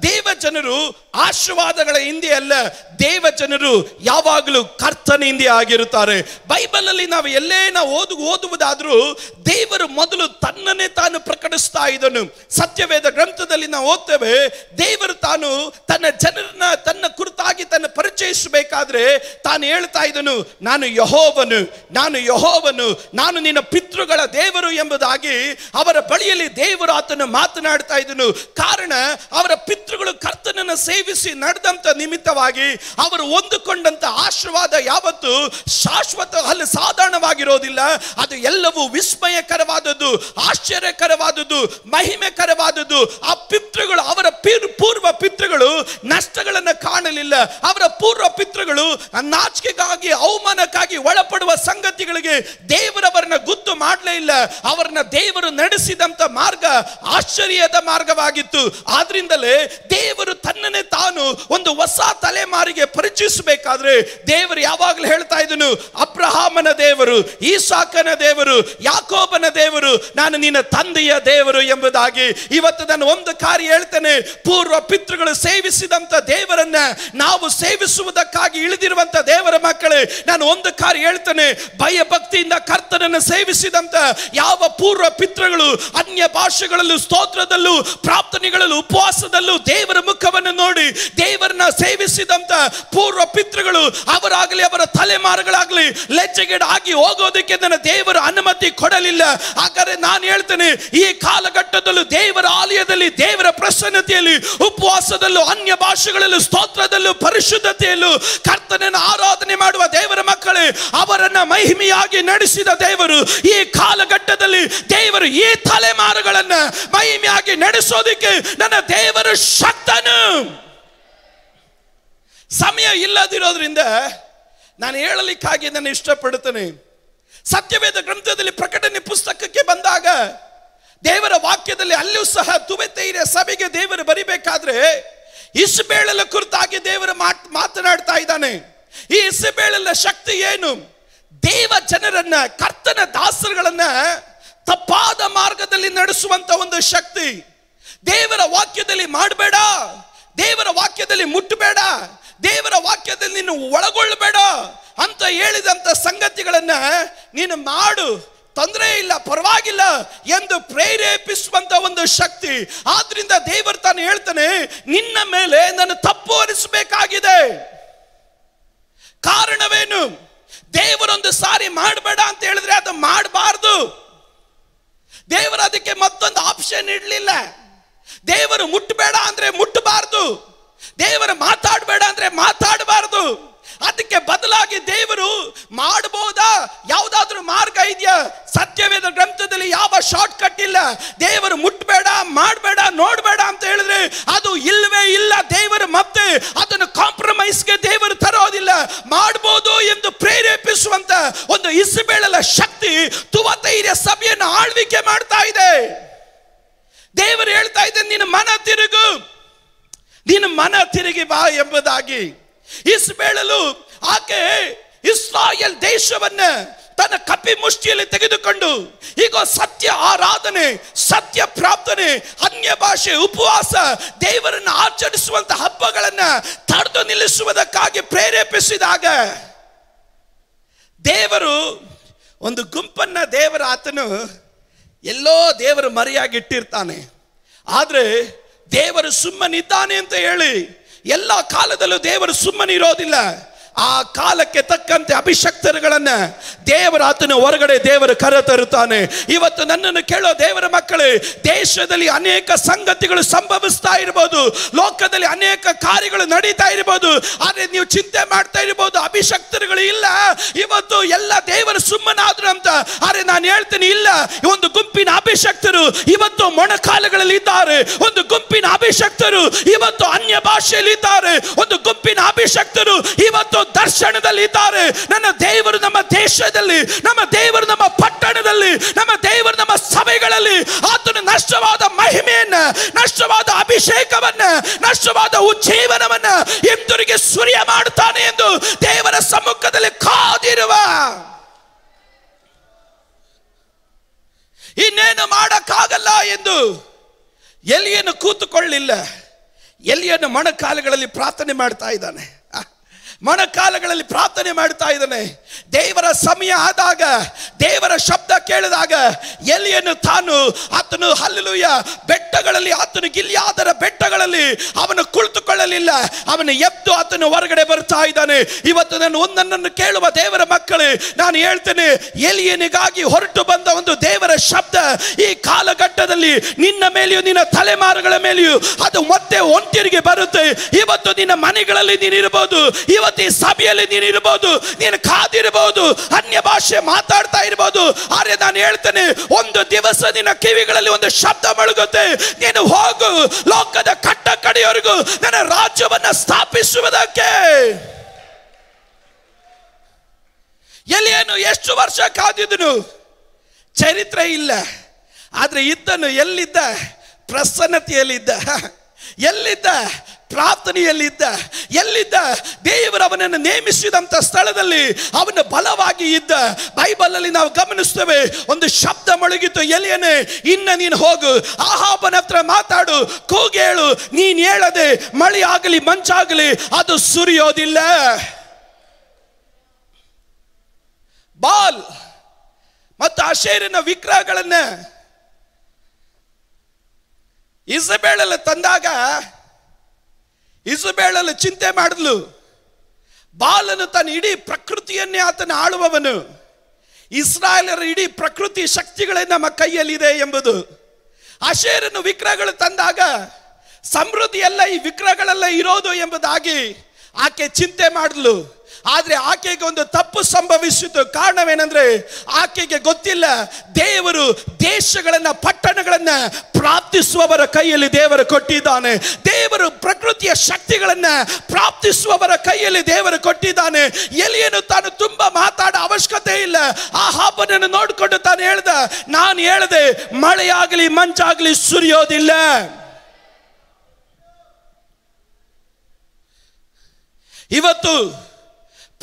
ದೇವ ಜನರು ಆಶೀರ್ವಾದಗಳ ಹಿಂದೆ ಅಲ್ಲ ದೇವ ಜನರು ಯಾವಾಗಲೂ ಕರ್ತನ ಹಿಂದೆ ಆಗಿರುತ್ತಾರೆ ಬೈಬಲಲ್ಲಿ ನಾವು ಎಲ್ಲೇ ನಾವು ಓದು ಓದುವುದಾದರೂ ದೇವರು ಮೊದಲು ತನ್ನನ್ನೇ ತಾನು ಪ್ರಕಟಿಸ್ತಾ ಇದ್ದನು ಸತ್ಯವೇದ ಗ್ರಂಥದಲ್ಲಿ ನಾವು ಓದ್ತೇವೆ ದೇವರು ತಾನು ತನ್ನ ಜನರನ್ನ ತನ್ನ ಕುರಿತಾಗಿ ತನ್ನ ಪರಿಚಯಿಸಬೇಕಾದ್ರೆ ತಾನು ಹೇಳ್ತಾ ಇದ್ದನು ನಾನು ಯಹೋವನು ನಾನು ಯಹೋವನು ನಾನು ನಿನ್ನ ಪಿತೃಗಳ ದೇವರು ಎಂಬುದಾಗಿ ಅವರ ಬಳಿಯಲ್ಲಿ ದೇವರು ಆತನು ಮಾತನಾಡ್ತಾ ಇದ್ದನು ಕಾರಣ ಅವರ ಪಿತೃಗಳು ಕರ್ತನನ್ನು ಸೇವಿಸಿ ನಡೆದಂತ ನಿಮಿತ್ತವಾಗಿ ಅವರು ಹೊಂದಿಕೊಂಡಂತ ಆಶೀರ್ವಾದ ಯಾವತ್ತು ಶಾಶ್ವತ ಅಲ್ಲಿ ಸಾಧಾರಣವಾಗಿರೋದಿಲ್ಲ ಅದು ಎಲ್ಲವೂ ವಿಸ್ಮಯಕರವಾದದ್ದು ಆಶ್ಚರ್ಯಕರವಾದದ್ದು ಮಹಿಮೆಕರವಾದದ್ದು ಆ ಪಿತೃಗಳು ಅವರ ಪೂರ್ವ ಪಿತೃಗಳು ನಷ್ಟಗಳನ್ನು ಕಾಣಲಿಲ್ಲ ಅವರ ಪೂರ್ವ ಪಿತೃಗಳು ನಾಚಿಕೆಗಾಗಿ ಅವಮಾನಕ್ಕಾಗಿ ಒಳಪಡುವ ಸಂಗತಿಗಳಿಗೆ ದೇವರವರನ್ನ ಗುತ್ತು ಮಾಡಲೇ ಇಲ್ಲ ಅವರನ್ನ ದೇವರು ನಡೆಸಿದಂತ ಮಾರ್ಗ ಆಶ್ಚರ್ಯದ ಮಾರ್ಗವಾಗಿತ್ತು ಆದ್ರಿಂದಲೇ ದೇವರು ತನ್ನನ್ನೇ ತಾನು ಒಂದು ಹೊಸ ತಲೆಮಾರಿಗೆ ಪರಿಚಯಿಸಬೇಕಾದ್ರೆ ದೇವರು ಯಾವಾಗಲೂ ಹೇಳ್ತಾ ಇದನು ಅಬ್ರಹಾಮನ ದೇವರು ಈಸಾಕನ ದೇವರು ಯಾಕೋಬನ ದೇವರು ನಾನು ನಿನ್ನ ತಂದೆಯ ದೇವರು ಎಂಬುದಾಗಿ ಇವತ್ತು ನಾನು ಒಂದು ಕಾರ್ಯ ಹೇಳ್ತೇನೆ ಪೂರ್ವ ಪಿತೃಗಳು ಸೇವಿಸಿದಂಥ ದೇವರನ್ನ ನಾವು ಸೇವಿಸುವುದಕ್ಕಾಗಿ ಇಳಿದಿರುವಂತ ದೇವರ ಮಕ್ಕಳೇ ನಾನು ಒಂದು ಕಾರ್ಯ ಹೇಳ್ತೇನೆ ಭಯ ಭಕ್ತಿಯಿಂದ ಕರ್ತನನ್ನು ಸೇವಿಸಿದಂತ ಯಾವ ಪೂರ್ವ ಪಿತೃಗಳು ಅನ್ಯ ಭಾಷೆಗಳು ಪ್ರಾರ್ಥನೆಗಳಲ್ಲೂ ಸ್ತೋತ್ರದಲ್ಲೂ ಪ್ರಾರ್ಥನೆಗಳಲ್ಲೂ ಉಪವಾಸದಲ್ಲೂ ದೇವರ ಮುಖವನ್ನು ನೋಡಿ ದೇವರನ್ನ ಸೇವಿಸಿದಂತ ಪೂರ್ವ ಪಿತೃಗಳು ಅವರಾಗಲಿ ಅವರ ತಲೆಮಾರುಗಳಾಗಲಿ ಆಗಿ ಹೋಗೋದಕ್ಕೆ ನನ್ನ ದೇವರ ಅನುಮತಿ ಕೊಡಲಿಲ್ಲ ಹಾಗಾದ್ರೆ ನಾನು ಹೇಳ್ತೇನೆ ಈ ಕಾಲಘಟ್ಟದಲ್ಲೂ ದೇವರ ಆಲಯದಲ್ಲಿ ದೇವರ ಪ್ರಸನ್ನತೆಯಲ್ಲಿ ಉಪವಾಸದಲ್ಲೂ ಅನ್ಯ ಭಾಷೆಗಳಲ್ಲೂ ಸ್ತೋತ್ರದಲ್ಲೂ ಪರಿಶುದ್ಧತೆಯಲ್ಲೂ ಕರ್ತನನ್ನು ಆರಾಧನೆ ಮಾಡುವ ದೇವರ ಮಕ್ಕಳೇ ಅವರನ್ನ ಮಹಿಮೆಯಾಗಿ ನಡೆಸಿದ ದೇವರು ಈ ಕಾಲಘಟ್ಟದಲ್ಲಿ ದೇವರು ಈ ತಲೆಮಾರುಗಳನ್ನ ಮಹಿಮೆಯಾಗಿ ನಡೆಸೋದಿಕ್ಕೆ ನನ್ನ ದೇವರ ಶಕ್ತನು ಸಮಯ ಇಲ್ಲದಿರೋದ್ರಿಂದ ನಾನು ಹೇಳಲಿಕ್ಕಾಗಿ ನನ್ನ ಇಷ್ಟಪಡುತ್ತೇನೆ ಸತ್ಯವೇದ ಗ್ರಂಥದಲ್ಲಿ ಪ್ರಕಟಣೆ ಪುಸ್ತಕಕ್ಕೆ ಬಂದಾಗ ದೇವರ ವಾಕ್ಯದಲ್ಲಿ ಅಲ್ಲೂ ಸಹ ತುಬೆತೈರ ಸಭೆಗೆ ದೇವರು ಬರಿಬೇಕಾದ್ರೆ ಇಸುಬೇಳಲ ಕುರಿತಾಗಿ ದೇವರು ಮಾತನಾಡ್ತಾ ಇದ್ದಾನೆ ಈ ಇಸುಬೇಳಲ ಶಕ್ತಿ ಏನು ದೇವ ಜನರನ್ನ ಕರ್ತನ ದಾಸರುಗಳನ್ನ ತಪ್ಪಾದ ಮಾರ್ಗದಲ್ಲಿ ನಡೆಸುವಂತ ಒಂದು ಶಕ್ತಿ ದೇವರ ವಾಕ್ಯದಲ್ಲಿ ಮಾಡಬೇಡ ದೇವರ ವಾಕ್ಯದಲ್ಲಿ ಮುಟ್ಟಬೇಡ ದೇವರ ವಾಕ್ಯದಲ್ಲಿ ನೀನು ಒಳಗೊಳ್ಳಬೇಡ ಅಂತ ಹೇಳಿದಂಥ ಸಂಗತಿಗಳನ್ನ ನೀನು ಮಾಡು ತೊಂದರೆ ಇಲ್ಲ ಪರವಾಗಿಲ್ಲ ಎಂದು ಪ್ರೇರೇಪಿಸುವಂತ ಒಂದು ಶಕ್ತಿ ಆದ್ರಿಂದ ದೇವರು ತಾನು ಹೇಳ್ತಾನೆ ನಿನ್ನ ಮೇಲೆ ನಾನು ತಪ್ಪು ಹರಿಸಬೇಕಾಗಿದೆ ಕಾರಣವೇನು ದೇವರೊಂದು ಸಾರಿ ಮಾಡಬೇಡ ಅಂತ ಹೇಳಿದ್ರೆ ಅದು ಮಾಡಬಾರ್ದು ದೇವರು ಅದಕ್ಕೆ ಮತ್ತೊಂದು ಆಪ್ಷನ್ ಇಡಲಿಲ್ಲ ದೇವರು ಮುಟ್ಟಬೇಡ ಅಂದ್ರೆ ಮುಟ್ಟಬಾರ್ದು ದೇವರು ಮಾತಾಡ ದೃಷ್ಟಿಯಲ್ಲಿ ತೆಗೆದುಕೊಂಡು ಈಗ ಸತ್ಯ ಆರಾಧನೆ ಸತ್ಯ ಪ್ರಾರ್ಥನೆ ಅನ್ಯ ಭಾಷೆ ಉಪವಾಸ ದೇವರನ್ನು ಆಚರಿಸುವಂತ ಹಬ್ಬಗಳನ್ನ ತಡೆದು ನಿಲ್ಲಿಸುವುದಕ್ಕಾಗಿ ಪ್ರೇರೇಪಿಸಿದಾಗ ದೇವರು ಒಂದು ಗುಂಪನ್ನ ದೇವರ ಆತನು ಎಲ್ಲೋ ದೇವರು ಮರೆಯಾಗಿಟ್ಟಿರ್ತಾನೆ ಆದರೆ ದೇವರು ಸುಮ್ಮನಿದ್ದಾನೆ ಅಂತ ಹೇಳಿ ಎಲ್ಲ ಕಾಲದಲ್ಲೂ ದೇವರು ಸುಮ್ಮನಿರೋದಿಲ್ಲ ಇರೋದಿಲ್ಲ ಆ ಕಾಲಕ್ಕೆ ತಕ್ಕಂತೆ ಅಭಿಷಕ್ತರುಗಳನ್ನ ದೇವರ ಆತನ ಹೊರಗಡೆ ದೇವರು ಕರೆ ತರುತ್ತಾನೆ ಇವತ್ತು ನನ್ನನ್ನು ಕೇಳೋ ದೇವರ ಮಕ್ಕಳೇ ದೇಶದಲ್ಲಿ ಅನೇಕ ಸಂಗತಿಗಳು ಸಂಭವಿಸ್ತಾ ಇರಬಹುದು ಲೋಕದಲ್ಲಿ ಅನೇಕ ಕಾರ್ಯಗಳು ನಡೀತಾ ಇರಬಹುದು ಆದರೆ ನೀವು ಚಿಂತೆ ಮಾಡ್ತಾ ಇರಬಹುದು ಅಭಿಷಕ್ತರುಗಳು ಇಲ್ಲ ಇವತ್ತು ಎಲ್ಲ ದೇವರು ಸುಮ್ಮನಾದ್ರು ಅಂತ ಆದರೆ ನಾನು ಹೇಳ್ತೀನಿ ಇಲ್ಲ ಒಂದು ಗುಂಪಿನ ಅಭಿಷಕ್ತರು ಇವತ್ತು ಮೊಣಕಾಲಗಳಲ್ಲಿ ಇದ್ದಾರೆ ಒಂದು ಗುಂಪಿನ ಅಭಿಷಕ್ತರು ಇವತ್ತು ಅನ್ಯ ಭಾಷೆಯಲ್ಲಿ ಇದ್ದಾರೆ ಒಂದು ಗುಂಪಿನ ಅಭಿಷಕ್ತರು ಇವತ್ತು ದರ್ಶನದಲ್ಲಿ ಇದ್ದಾರೆ ನನ್ನ ದೇವರು ನಮ್ಮ ದೇಶದಲ್ಲಿ ನಮ್ಮ ದೇವರು ನಮ್ಮ ಪಟ್ಟಣದಲ್ಲಿ ನಮ್ಮ ದೇವರು ನಮ್ಮ ಸಭೆಗಳಲ್ಲಿ ಆತನ ನಷ್ಟವಾದ ಮಹಿಮೆಯನ್ನ ನಷ್ಟವಾದ ಅಭಿಷೇಕವನ್ನ ನಷ್ಟವಾದ ಉಜ್ಜೀವನವನ್ನ ಹಿಂದುರಿಗೆ ಸುರಿಯ ಮಾಡುತ್ತಾನೆ ಎಂದು ದೇವರ ಸಮ್ಮುಖದಲ್ಲಿ ಕಾದಿರುವ ಇನ್ನೇನು ಮಾಡಕ್ಕಾಗಲ್ಲ ಎಂದು ಎಲ್ಲಿಯನ್ನು ಕೂತುಕೊಳ್ಳಿಲ್ಲ ಎಲ್ಲಿಯನ್ನು ಮೊಣಕಾಲುಗಳಲ್ಲಿ ಪ್ರಾರ್ಥನೆ ಮಾಡ್ತಾ ಇದ್ದಾನೆ ಮನಕಾಲಗಳಲ್ಲಿ ಪ್ರಾರ್ಥನೆ ಮಾಡ್ತಾ ಇದ್ದಾನೆ ದೇವರ ಸಮಯ ಆದಾಗ ದೇವರ ಶಬ್ದ ಕೇಳಿದಾಗ ಎಲಿಯನ್ನು ತಾನು ಆತನು ಹಲ್ಲುಯ ಬೆಟ್ಟಗಳಲ್ಲಿ ಆತನು ಗಿಲ್ಯಾದರ ಬೆಟ್ಟಗಳಲ್ಲಿ ಅವನು ಕುಳಿತುಕೊಳ್ಳಲಿಲ್ಲ ಅವನು ಎದ್ದು ಆತನು ಹೊರಗಡೆ ಬರ್ತಾ ಇದ್ದಾನೆ ಇವತ್ತು ನಾನು ಒಂದನ್ನನ್ನು ಕೇಳುವ ದೇವರ ಮಕ್ಕಳು ನಾನು ಹೇಳ್ತೇನೆ ಎಲಿಯನಿಗಾಗಿ ಹೊರಟು ಬಂದ ಒಂದು ದೇವರ ಶಬ್ದ ಈ ಕಾಲಘಟ್ಟದಲ್ಲಿ ನಿನ್ನ ಮೇಲೆಯೂ ನಿನ್ನ ತಲೆಮಾರುಗಳ ಮೇಲೆಯೂ ಅದು ಮತ್ತೆ ಒಂಟಿರಿಗೆ ಬರುತ್ತೆ ಇವತ್ತು ನಿನ್ನ ಮನೆಗಳಲ್ಲಿ ಇರಬಹುದು ಇವತ್ತು ಈ ಸಭೆಯಲ್ಲಿ ನೀನಿರಬಹುದು ನೀನು ಕಾದಿ ಇರಬಹುದು ಅನ್ಯ ಭಾಷೆ ಮಾತಾಡ್ತಾ ಇರಬಹುದು ಆದರೆ ನಾನು ಹೇಳ್ತೇನೆ ಒಂದು ದಿವಸ ನಿನ್ನ ಕಿವಿಗಳಲ್ಲಿ ಒಂದು ಶಬ್ದ ಮಳುಗುತ್ತೆ ನೀನು ಹೋಗು ಲೋಕದ ಕಟ್ಟ ಕಡೆಯವರೆಗೂ ನನ್ನ ರಾಜ್ಯವನ್ನು ಸ್ಥಾಪಿಸುವುದಕ್ಕೆ ಎಲ್ಲಿಯೇನು ಎಷ್ಟು ವರ್ಷ ಕಾದಿದನು ಚರಿತ್ರೆ ಇಲ್ಲ ಆದ್ರೆ ಇದ್ದನು ಎಲ್ಲಿದ್ದ ಪ್ರಸನ್ನತೆಯಲ್ಲಿದ್ದ ಎಲ್ಲಿದ್ದ ಪ್ರಾರ್ಥನೆಯಲ್ಲಿದ್ದ ಎಲ್ಲಿದ್ದ ದೇವರು ಅವನನ್ನು ನೇಮಿಸಿದಂಥ ಸ್ಥಳದಲ್ಲಿ ಅವನ ಬಲವಾಗಿ ಇದ್ದ ಬೈಬಲಲ್ಲಿ ನಾವು ಗಮನಿಸ್ತೇವೆ ಒಂದು ಶಬ್ದ ಮೊಳಗಿತು ಎಲಿಯನೇ ಇನ್ನ ನೀನು ಹೋಗು ಆಹಾಬನ ಹತ್ರ ಮಾತಾಡು ಕೂಗೇಳು ನೀನು ಹೇಳದೆ ಮಳೆ ಆಗಲಿ ಮಂಚಾಗಲಿ ಅದು ಸುರಿಯೋದಿಲ್ಲ ಬಾಲ್ ಮತ್ತು ಅಶೇರಿನ ವಿಗ್ರಹಗಳನ್ನೇ ಇಸಬೇಳಲ್ಲ ತಂದಾಗ ಇಸುಬೇಳಲು ಚಿಂತೆ ಮಾಡಿದ್ಲು ಬಾಲನು ತನ್ನ ಇಡೀ ಪ್ರಕೃತಿಯನ್ನೇ ಆತನ ಆಳುವವನು ಇಸ್ರಾಯೇಲರ ಇಡೀ ಪ್ರಕೃತಿ ಶಕ್ತಿಗಳೇ ನಮ್ಮ ಕೈಯಲ್ಲಿದೆ ಎಂಬುದು ಅಶೇರನ್ನು ವಿಗ್ರಹಗಳು ತಂದಾಗ ಸಮೃದ್ಧಿಯೆಲ್ಲ ಈ ವಿಗ್ರಹಗಳೆಲ್ಲ ಇರೋದು ಎಂಬುದಾಗಿ ಆಕೆ ಚಿಂತೆ ಮಾಡಿದ್ಲು ಆದರೆ ಆಕೆಗೆ ಒಂದು ತಪ್ಪು ಸಂಭವಿಸಿತು ಕಾರಣವೇನೆಂದರೆ ಆಕೆಗೆ ಗೊತ್ತಿಲ್ಲ ದೇವರು ದೇಶಗಳನ್ನು ಪಟ್ಟಣಗಳನ್ನು ಪ್ರಾಪ್ತಿಸುವವರ ಕೈಯಲ್ಲಿ ದೇವರು ಕೊಟ್ಟಿದ್ದಾನೆ ದೇವರು ಪ್ರಕೃತಿಯ ಶಕ್ತಿಗಳನ್ನು ಪ್ರಾಪ್ತಿಸುವವರ ಕೈಯಲ್ಲಿ ದೇವರು ಕೊಟ್ಟಿದ್ದಾನೆ ಎಲಿಯನು ತಾನು ತುಂಬ ಮಾತಾಡೋ ಅವಶ್ಯಕತೆ ಇಲ್ಲ ಆ ಹಬ್ಬನನ್ನು ನೋಡಿಕೊಂಡು ತಾನು ಹೇಳ್ದ ನಾನು ಹೇಳಿದೆ ಮಳೆಯಾಗಲಿ ಮಂಚಾಗಲಿ ಸುರಿಯೋದಿಲ್ಲ ಇವತ್ತು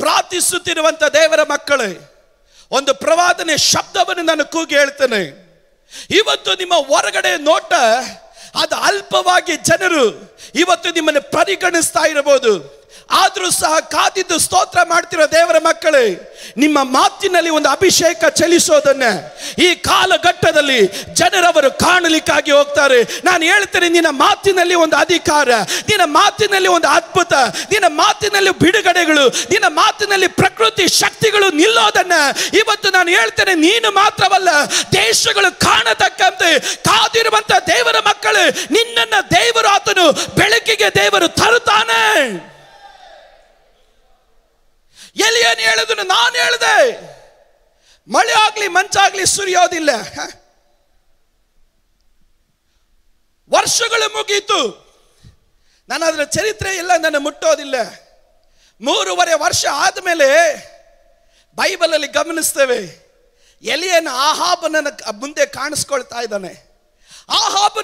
ಪ್ರಾರ್ಥಿಸುತ್ತಿರುವಂಥ ದೇವರ ಮಕ್ಕಳೇ ಒಂದು ಪ್ರವಾದನೆ ಶಬ್ದವನ್ನು ನಾನು ಕೂಗಿ ಹೇಳ್ತೇನೆ ಇವತ್ತು ನಿಮ್ಮ ಹೊರಗಡೆ ನೋಟ ಅದು ಅಲ್ಪವಾಗಿ ಜನರು ಇವತ್ತು ನಿಮ್ಮನ್ನು ಪರಿಗಣಿಸ್ತಾ ಇರಬಹುದು ಆದರೂ ಸಹ ಕಾದಿದ್ದು ಸ್ತೋತ್ರ ಮಾಡ್ತಿರೋ ದೇವರ ಮಕ್ಕಳೇ ನಿಮ್ಮ ಮಾತಿನಲ್ಲಿ ಒಂದು ಅಭಿಷೇಕ ಚಲಿಸೋದನ್ನೇ ಈ ಕಾಲಘಟ್ಟದಲ್ಲಿ ಜನರವರು ಕಾಣಲಿಕ್ಕಾಗಿ ಹೋಗ್ತಾರೆ ನಾನು ಹೇಳ್ತೇನೆ ನಿನ್ನ ಮಾತಿನಲ್ಲಿ ಒಂದು ಅಧಿಕಾರ ನಿನ್ನ ಮಾತಿನಲ್ಲಿ ಒಂದು ಅದ್ಭುತ ನಿನ್ನ ಮಾತಿನಲ್ಲಿ ಬಿಡುಗಡೆಗಳು ನಿನ್ನ ಮಾತಿನಲ್ಲಿ ಪ್ರಕೃತಿ ಶಕ್ತಿಗಳು ನಿಲ್ಲೋದನ್ನ ಇವತ್ತು ನಾನು ಹೇಳ್ತೇನೆ ನೀನು ಮಾತ್ರವಲ್ಲ ದೇಶಗಳು ಕಾಣತಕ್ಕಂತೆ ಕಾದಿರುವಂತ ದೇವರ ಮಕ್ಕಳು ನಿನ್ನನ್ನು ದೇವರು ಆತನು ಬೆಳಕಿಗೆ ದೇವರು ತರುತ್ತಾನೆ ಎಲ್ಲಿ ಏನು ನಾನು ಹೇಳಿದೆ ಮಳೆ ಆಗಲಿ ಮಂಚಾಗ್ಲಿ ಸುರಿಯೋದಿಲ್ಲ ವರ್ಷಗಳು ಮುಗೀತು ನಾನು ಅದರ ಚರಿತ್ರೆ ಎಲ್ಲ ನನ್ನ ಮುಟ್ಟೋದಿಲ್ಲ ಮೂರುವರೆ ವರ್ಷ ಆದಮೇಲೆ ಬೈಬಲಲ್ಲಿ ಗಮನಿಸ್ತೇವೆ ಎಲಿಯನ್ನು ಆಹಾಬನನ್ನು ಮುಂದೆ ಕಾಣಿಸ್ಕೊಳ್ತಾ ಇದ್ದಾನೆ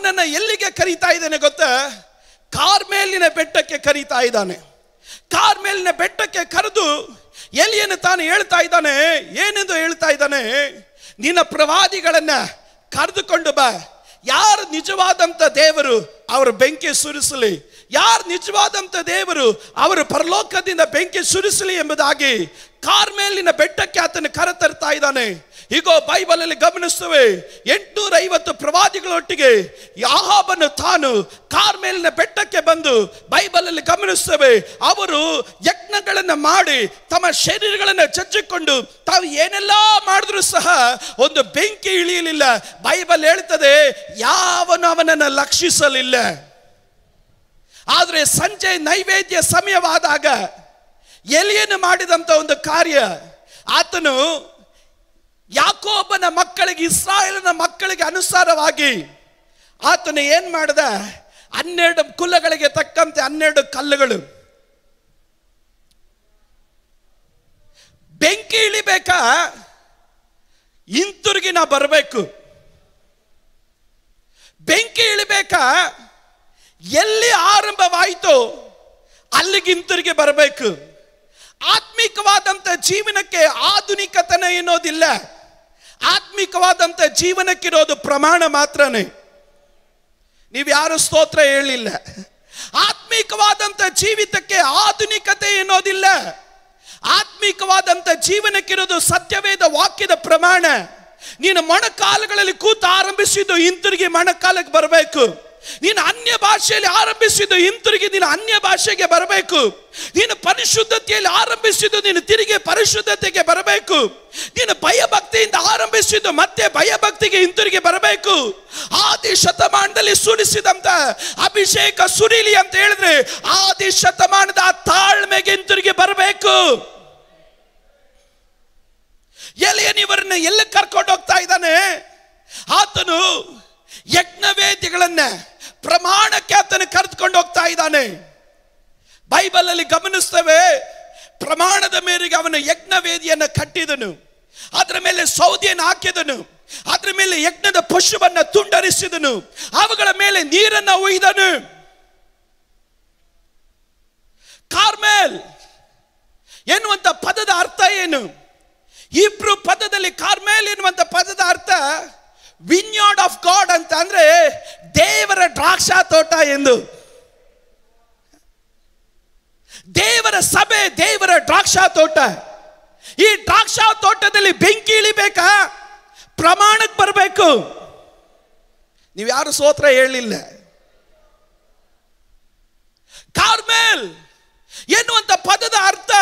ನನ್ನ ಎಲ್ಲಿಗೆ ಕರೀತಾ ಇದ್ದಾನೆ ಗೊತ್ತಾ ಕಾರ್ಮೇಲಿನ ಬೆಟ್ಟಕ್ಕೆ ಕರೀತಾ ಇದ್ದಾನೆ ಕಾರ್ಮೇಲಿನ ಬೆಟ್ಟಕ್ಕೆ ಕರೆದು ಎಲಿಯನ್ನು ತಾನು ಹೇಳ್ತಾ ಇದ್ದಾನೆ ಏನೆಂದು ಹೇಳ್ತಾ ಇದ್ದಾನೆ ನಿನ್ನ ಪ್ರವಾದಿಗಳನ್ನ ಕರೆದುಕೊಂಡು ಬಾ ಯಾರು ನಿಜವಾದಂಥ ದೇವರು ಅವರ ಬೆಂಕಿ ಸುರಿಸಲಿ ಯಾರು ನಿಜವಾದಂಥ ದೇವರು ಅವರು ಪರಲೋಕದಿಂದ ಬೆಂಕಿ ಸುರಿಸಲಿ ಎಂಬುದಾಗಿ ಕಾರ್ಮೇಲಿನ ಬೆಟ್ಟಕ್ಕೆ ಆತನು ಕರೆತರ್ತಾ ಇದ್ದಾನೆ ಬೈಬಲ್ ಅಲ್ಲಿ ಗಮನಿಸ್ತೇವೆ ಎಂಟುನೂರ ಐವತ್ತು ಪ್ರವಾದಿಗಳೊಟ್ಟಿಗೆ ಯಾಹಾಬನು ತಾನು ಕಾರ್ ಮೇಲಿನ ಬೆಟ್ಟಕ್ಕೆ ಬಂದು ಅಲ್ಲಿ ಗಮನಿಸ್ತೇವೆ ಅವರು ಯಜ್ಞಗಳನ್ನು ಮಾಡಿ ತಮ್ಮ ಶರೀರಗಳನ್ನು ಚಚ್ಚಿಕೊಂಡು ತಾವು ಏನೆಲ್ಲ ಮಾಡಿದ್ರು ಸಹ ಒಂದು ಬೆಂಕಿ ಇಳಿಯಲಿಲ್ಲ ಬೈಬಲ್ ಹೇಳ್ತದೆ ಯಾವನು ಅವನನ್ನು ಲಕ್ಷಿಸಲಿಲ್ಲ ಆದರೆ ಸಂಜೆ ನೈವೇದ್ಯ ಸಮಯವಾದಾಗ ಎಲಿಯನ್ನು ಮಾಡಿದಂಥ ಒಂದು ಕಾರ್ಯ ಆತನು ಯಾಕೋಬನ ಮಕ್ಕಳಿಗೆ ಇಸ್ರಾಯೇಲನ ಮಕ್ಕಳಿಗೆ ಅನುಸಾರವಾಗಿ ಆತನು ಏನು ಮಾಡಿದ ಹನ್ನೆರಡು ಕುಲಗಳಿಗೆ ತಕ್ಕಂತೆ ಹನ್ನೆರಡು ಕಲ್ಲುಗಳು ಬೆಂಕಿ ಇಳಿಬೇಕಾ ಹಿಂತಿರುಗಿ ನಾ ಬರಬೇಕು ಬೆಂಕಿ ಇಳಿಬೇಕಾ ಎಲ್ಲಿ ಆರಂಭವಾಯಿತು ಅಲ್ಲಿಗೆ ಹಿಂತಿರುಗಿ ಬರಬೇಕು ಆತ್ಮಿಕವಾದಂಥ ಜೀವನಕ್ಕೆ ಆಧುನಿಕತನ ಎನ್ನೋದಿಲ್ಲ ಆತ್ಮಿಕವಾದಂಥ ಜೀವನಕ್ಕಿರೋದು ಪ್ರಮಾಣ ಮಾತ್ರನೇ ನೀವ್ಯಾರು ಸ್ತೋತ್ರ ಹೇಳಿಲ್ಲ ಆತ್ಮಿಕವಾದಂಥ ಜೀವಿತಕ್ಕೆ ಆಧುನಿಕತೆ ಎನ್ನೋದಿಲ್ಲ ಆತ್ಮಿಕವಾದಂಥ ಜೀವನಕ್ಕಿರೋದು ಸತ್ಯವೇದ ವಾಕ್ಯದ ಪ್ರಮಾಣ ನೀನು ಮೊಣಕಾಲುಗಳಲ್ಲಿ ಕೂತು ಆರಂಭಿಸಿದ್ದು ಹಿಂತಿರುಗಿ ಮೊಣಕಾಲಕ್ಕೆ ಬರಬೇಕು ನೀನು ಅನ್ಯ ಭಾಷೆಯಲ್ಲಿ ಆರಂಭಿಸಿದ್ದು ಹಿಂತಿರುಗಿ ನೀನು ಅನ್ಯ ಭಾಷೆಗೆ ಬರಬೇಕು ನೀನು ಪರಿಶುದ್ಧತೆಯಲ್ಲಿ ಆರಂಭಿಸಿದ್ದು ನೀನು ತಿರುಗಿ ಪರಿಶುದ್ಧತೆಗೆ ಬರಬೇಕು ನೀನು ಭಕ್ತಿಯಿಂದ ಆರಂಭಿಸಿದ್ದು ಮತ್ತೆ ಭಯ ಭಕ್ತಿಗೆ ಹಿಂತಿರುಗಿ ಬರಬೇಕು ಆದಿ ಶತಮಾನದಲ್ಲಿ ಸುರಿಸಿದಂತ ಅಭಿಷೇಕ ಸುರಿಲಿ ಅಂತ ಹೇಳಿದ್ರೆ ಆದಿ ಶತಮಾನದ ತಾಳ್ಮೆಗೆ ಹಿಂತಿರುಗಿ ಬರಬೇಕು ಎಲ್ಲಿ ಎಲ್ಲಿ ಕರ್ಕೊಂಡು ಹೋಗ್ತಾ ಇದ್ದಾನೆ ಆತನು ಯಜ್ಞವೇದಿಗಳನ್ನ ಪ್ರಮಾಣಕ್ಕೆ ಆತನು ಕರೆದುಕೊಂಡು ಹೋಗ್ತಾ ಇದ್ದಾನೆ ಬೈಬಲ್ ಅಲ್ಲಿ ಗಮನಿಸ್ತೇವೆ ಪ್ರಮಾಣದ ಮೇರೆಗೆ ಅವನು ಯಜ್ಞ ವೇದಿಯನ್ನು ಕಟ್ಟಿದನು ಅದರ ಮೇಲೆ ಸೌದಿಯನ್ನು ಹಾಕಿದನು ಅದರ ಮೇಲೆ ಯಜ್ಞದ ಪಶುವನ್ನು ತುಂಡರಿಸಿದನು ಅವುಗಳ ಮೇಲೆ ನೀರನ್ನು ಒಯ್ದನು ಕಾರ್ಮೆಲ್ ಎನ್ನುವಂತ ಪದದ ಅರ್ಥ ಏನು ಇಬ್ರು ಪದದಲ್ಲಿ ಕಾರ್ಮೇಲ್ ಎನ್ನುವಂತ ಪದದ ಅರ್ಥ ವಿನ್ಯಾರ್ಡ್ ಆಫ್ ಗಾಡ್ ಅಂತ ಅಂದ್ರೆ ದೇವರ ದ್ರಾಕ್ಷಾ ತೋಟ ಎಂದು ದೇವರ ಸಭೆ ದೇವರ ದ್ರಾಕ್ಷಾ ತೋಟ ಈ ದ್ರಾಕ್ಷಾ ತೋಟದಲ್ಲಿ ಬೆಂಕಿ ಇಳಿಬೇಕಾ ಪ್ರಮಾಣಕ್ಕೆ ಬರಬೇಕು ನೀವು ಯಾರು ಸೋತ್ರ ಹೇಳಿಲ್ಲ ಕಾರ್ಮೇಲ್ ಎನ್ನುವಂತ ಪದದ ಅರ್ಥ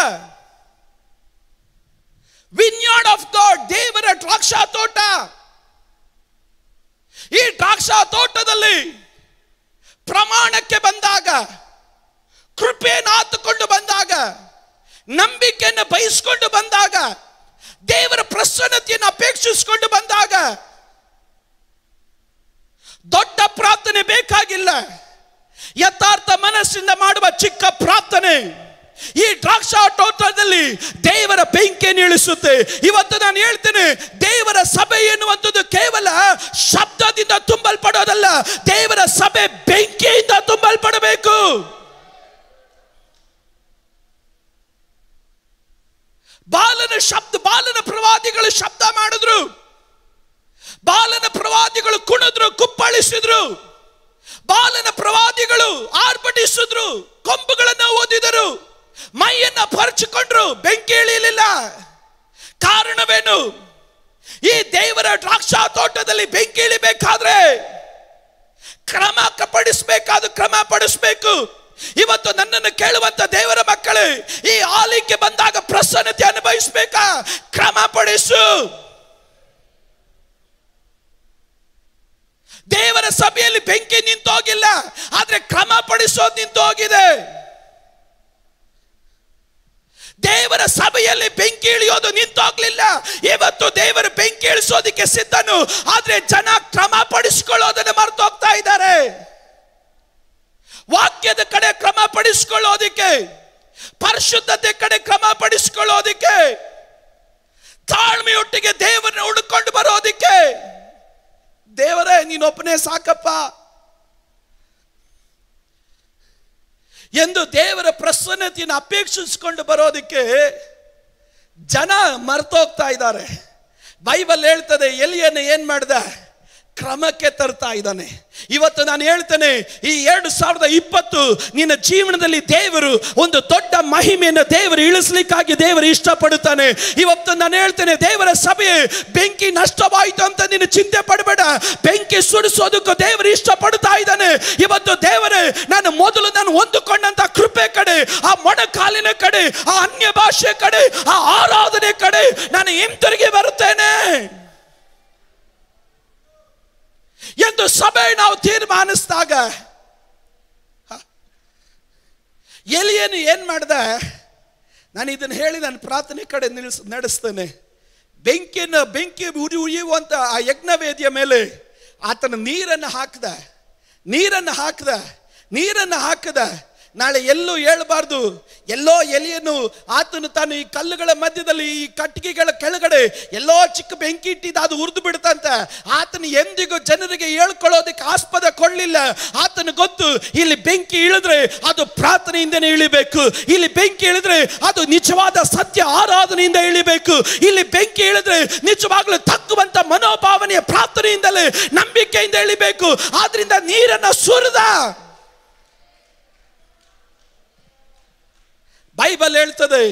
ವಿನ್ಯಾರ್ಡ್ ಆಫ್ ಗಾಡ್ ದೇವರ ದ್ರಾಕ್ಷಾ ತೋಟ ಈ ದ್ರಾಕ್ಷಾ ತೋಟದಲ್ಲಿ ಪ್ರಮಾಣಕ್ಕೆ ಬಂದಾಗ ಕೃಪೆಯನ್ನು ಬಂದಾಗ ನಂಬಿಕೆಯನ್ನು ಬಯಸ್ಕೊಂಡು ಬಂದಾಗ ದೇವರ ಪ್ರಸನ್ನತೆಯನ್ನು ಅಪೇಕ್ಷಿಸಿಕೊಂಡು ಬಂದಾಗ ದೊಡ್ಡ ಪ್ರಾರ್ಥನೆ ಬೇಕಾಗಿಲ್ಲ ಯಥಾರ್ಥ ಮನಸ್ಸಿಂದ ಮಾಡುವ ಚಿಕ್ಕ ಪ್ರಾರ್ಥನೆ ಈ ದ್ರಾಕ್ಷ ತೋಟದಲ್ಲಿ ದೇವರ ಬೆಂಕಿಯನ್ನು ಇಳಿಸುತ್ತೆ ಇವತ್ತು ನಾನು ಹೇಳ್ತೇನೆ ದೇವರ ಸಭೆ ಎನ್ನುವಂಥದ್ದು ಕೇವಲ ಶಬ್ದದಿಂದ ತುಂಬಲ್ಪಡೋದಲ್ಲ ದೇವರ ಸಭೆ ಬೆಂಕಿಯಿಂದ ತುಂಬಲ್ಪಡಬೇಕು ಬಾಲನ ಶಬ್ದ ಬಾಲನ ಪ್ರವಾದಿಗಳು ಶಬ್ದ ಮಾಡಿದ್ರು ಬಾಲನ ಪ್ರವಾದಿಗಳು ಕುಣಿದ್ರು ಕುಪ್ಪಳಿಸಿದ್ರು ಬಾಲನ ಪ್ರವಾದಿಗಳು ಆರ್ಭಟಿಸಿದ್ರು ಕೊಂಬುಗಳನ್ನು ಓದಿದರು ಮೈಯನ್ನ ಪರಚಿಕೊಂಡ್ರು ಬೆಂಕಿ ಇಳಿಯಲಿಲ್ಲ ಕಾರಣವೇನು ಈ ದೇವರ ದ್ರಾಕ್ಷಾ ತೋಟದಲ್ಲಿ ಬೆಂಕಿ ಇಳಿಬೇಕಾದ್ರೆ ಕ್ರಮ ಪಡಿಸಬೇಕಾದ ಕ್ರಮ ಪಡಿಸಬೇಕು ಇವತ್ತು ನನ್ನನ್ನು ಕೇಳುವಂತ ದೇವರ ಮಕ್ಕಳು ಈ ಆಲಿಕೆ ಬಂದಾಗ ಪ್ರಸನ್ನತೆ ಅನುಭವಿಸಬೇಕಾ ಕ್ರಮ ಪಡಿಸು ದೇವರ ಸಭೆಯಲ್ಲಿ ಬೆಂಕಿ ನಿಂತೋಗಿಲ್ಲ ಆದ್ರೆ ಕ್ರಮ ಪಡಿಸೋದು ನಿಂತೋಗಿದೆ ಹೋಗಿದೆ ದೇವರ ಸಭೆಯಲ್ಲಿ ಬೆಂಕಿ ಇಳಿಯೋದು ನಿಂತೋಗ್ಲಿಲ್ಲ ಇವತ್ತು ದೇವರ ಬೆಂಕಿ ಇಳಿಸೋದಕ್ಕೆ ಸಿದ್ಧನು ಆದ್ರೆ ಜನ ಕ್ರಮ ಪಡಿಸ್ಕೊಳ್ಳೋದನ್ನ ಮರೆತೋಗ್ತಾ ಹೋಗ್ತಾ ಇದ್ದಾರೆ ವಾಕ್ಯದ ಕಡೆ ಕ್ರಮ ಪಡಿಸ್ಕೊಳ್ಳೋದಿಕ್ಕೆ ಪರಿಶುದ್ಧತೆ ಕಡೆ ಕ್ರಮ ಪಡಿಸ್ಕೊಳ್ಳೋದಿಕ್ಕೆ ತಾಳ್ಮೆಯೊಟ್ಟಿಗೆ ದೇವರನ್ನ ಹುಡುಕೊಂಡು ಬರೋದಿಕ್ಕೆ ದೇವರೇ ನೀನೊಬ್ಬನೇ ಸಾಕಪ್ಪ ಎಂದು ದೇವರ ಪ್ರಸನ್ನತೆಯನ್ನು ಅಪೇಕ್ಷಿಸಿಕೊಂಡು ಬರೋದಕ್ಕೆ ಜನ ಮರ್ತೋಗ್ತಾ ಇದ್ದಾರೆ ಬೈಬಲ್ ಹೇಳ್ತದೆ ಎಲಿಯನ್ನು ಏನು ಮಾಡಿದೆ ಕ್ರಮಕ್ಕೆ ತರ್ತಾ ಇದ್ದಾನೆ ಇವತ್ತು ನಾನು ಹೇಳ್ತೇನೆ ಈ ಎರಡು ಸಾವಿರದ ಇಪ್ಪತ್ತು ನಿನ್ನ ಜೀವನದಲ್ಲಿ ದೇವರು ಒಂದು ದೊಡ್ಡ ಮಹಿಮೆಯನ್ನು ದೇವರು ಇಳಿಸ್ಲಿಕ್ಕಾಗಿ ದೇವರು ಇಷ್ಟಪಡುತ್ತಾನೆ ಇವತ್ತು ನಾನು ಹೇಳ್ತೇನೆ ದೇವರ ಸಭೆ ಬೆಂಕಿ ನಷ್ಟವಾಯಿತು ಅಂತ ನೀನು ಚಿಂತೆ ಪಡಬೇಡ ಬೆಂಕಿ ಸುಡಿಸೋದಕ್ಕೂ ದೇವರು ಇಷ್ಟಪಡ್ತಾ ಇದ್ದಾನೆ ಇವತ್ತು ದೇವರೇ ನಾನು ಮೊದಲು ನಾನು ಹೊಂದಿಕೊಂಡಂತ ಕೃಪೆ ಕಡೆ ಆ ಮೊಣಕಾಲಿನ ಕಡೆ ಆ ಅನ್ಯ ಭಾಷೆ ಕಡೆ ಆ ಆರಾಧನೆ ಕಡೆ ನಾನು ಹಿಂತಿರುಗಿ ಬರುತ್ತೇನೆ ಎಂದು ಸಭೆ ನಾವು ತೀರ್ಮಾನಿಸಿದಾಗ ಎಲಿಯನು ಏನು ಮಾಡಿದೆ ನಾನು ಇದನ್ನು ಹೇಳಿ ನಾನು ಪ್ರಾರ್ಥನೆ ಕಡೆ ನಿಲ್ಲಿಸ್ ನಡೆಸ್ತೇನೆ ಬೆಂಕಿಯನ್ನು ಬೆಂಕಿ ಉರಿ ಉರಿಯುವಂಥ ಆ ಯಜ್ಞವೇದಿಯ ಮೇಲೆ ಆತನ ನೀರನ್ನು ಹಾಕಿದ ನೀರನ್ನು ಹಾಕಿದ ನೀರನ್ನು ಹಾಕದ ನಾಳೆ ಎಲ್ಲೂ ಹೇಳಬಾರ್ದು ಎಲ್ಲೋ ಎಲೆಯನ್ನು ಆತನು ತಾನು ಈ ಕಲ್ಲುಗಳ ಮಧ್ಯದಲ್ಲಿ ಈ ಕಟ್ಟಿಗೆಗಳ ಕೆಳಗಡೆ ಎಲ್ಲೋ ಚಿಕ್ಕ ಬೆಂಕಿ ಇಟ್ಟಿದ್ದು ಅದು ಉರಿದು ಬಿಡುತ್ತಂತ ಆತನು ಎಂದಿಗೂ ಜನರಿಗೆ ಹೇಳ್ಕೊಳ್ಳೋದಕ್ಕೆ ಆಸ್ಪದ ಕೊಡಲಿಲ್ಲ ಆತನು ಗೊತ್ತು ಇಲ್ಲಿ ಬೆಂಕಿ ಇಳಿದ್ರೆ ಅದು ಪ್ರಾರ್ಥನೆಯಿಂದನೇ ಇಳಿಬೇಕು ಇಲ್ಲಿ ಬೆಂಕಿ ಇಳಿದ್ರೆ ಅದು ನಿಜವಾದ ಸತ್ಯ ಆರಾಧನೆಯಿಂದ ಇಳಿಬೇಕು ಇಲ್ಲಿ ಬೆಂಕಿ ಇಳಿದ್ರೆ ನಿಜವಾಗ್ಲೂ ತಕ್ಕುವಂತ ಮನೋಭಾವನೆಯ ಪ್ರಾರ್ಥನೆಯಿಂದಲೇ ನಂಬಿಕೆಯಿಂದ ಇಳಿಬೇಕು ಆದ್ರಿಂದ ನೀರನ್ನು ಸುರಿದ ಬೈಬಲ್ ಹೇಳ್ತದೆ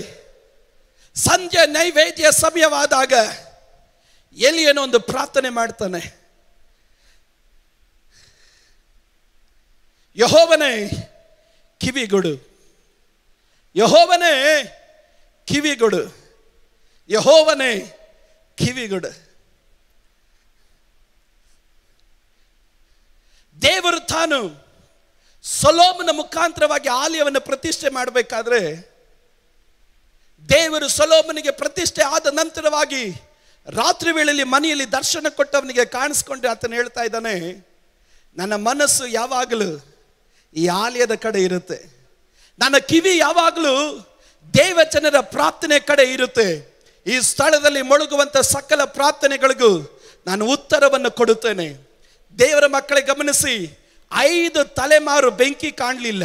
ಸಂಜೆ ನೈವೇದ್ಯ ಸಮಯವಾದಾಗ ಎಲಿಯನೋ ಒಂದು ಪ್ರಾರ್ಥನೆ ಮಾಡ್ತಾನೆ ಯಹೋವನೇ ಕಿವಿಗೊಡು ಯಹೋವನೇ ಕಿವಿಗೊಡು ಯಹೋವನೇ ಕಿವಿಗೊಡು ದೇವರು ತಾನು ಸೊಲೋಮನ ಮುಖಾಂತರವಾಗಿ ಆಲಯವನ್ನು ಪ್ರತಿಷ್ಠೆ ಮಾಡಬೇಕಾದ್ರೆ ದೇವರು ಸೊಲೋಮನಿಗೆ ಪ್ರತಿಷ್ಠೆ ಆದ ನಂತರವಾಗಿ ರಾತ್ರಿ ವೇಳೆಯಲ್ಲಿ ಮನೆಯಲ್ಲಿ ದರ್ಶನ ಕೊಟ್ಟವನಿಗೆ ಕಾಣಿಸ್ಕೊಂಡ್ರೆ ಆತನು ಹೇಳ್ತಾ ಇದ್ದಾನೆ ನನ್ನ ಮನಸ್ಸು ಯಾವಾಗಲೂ ಈ ಆಲಯದ ಕಡೆ ಇರುತ್ತೆ ನನ್ನ ಕಿವಿ ಯಾವಾಗಲೂ ದೇವಜನರ ಪ್ರಾರ್ಥನೆ ಕಡೆ ಇರುತ್ತೆ ಈ ಸ್ಥಳದಲ್ಲಿ ಮುಳುಗುವಂಥ ಸಕಲ ಪ್ರಾರ್ಥನೆಗಳಿಗೂ ನಾನು ಉತ್ತರವನ್ನು ಕೊಡುತ್ತೇನೆ ದೇವರ ಮಕ್ಕಳೇ ಗಮನಿಸಿ ಐದು ತಲೆಮಾರು ಬೆಂಕಿ ಕಾಣಲಿಲ್ಲ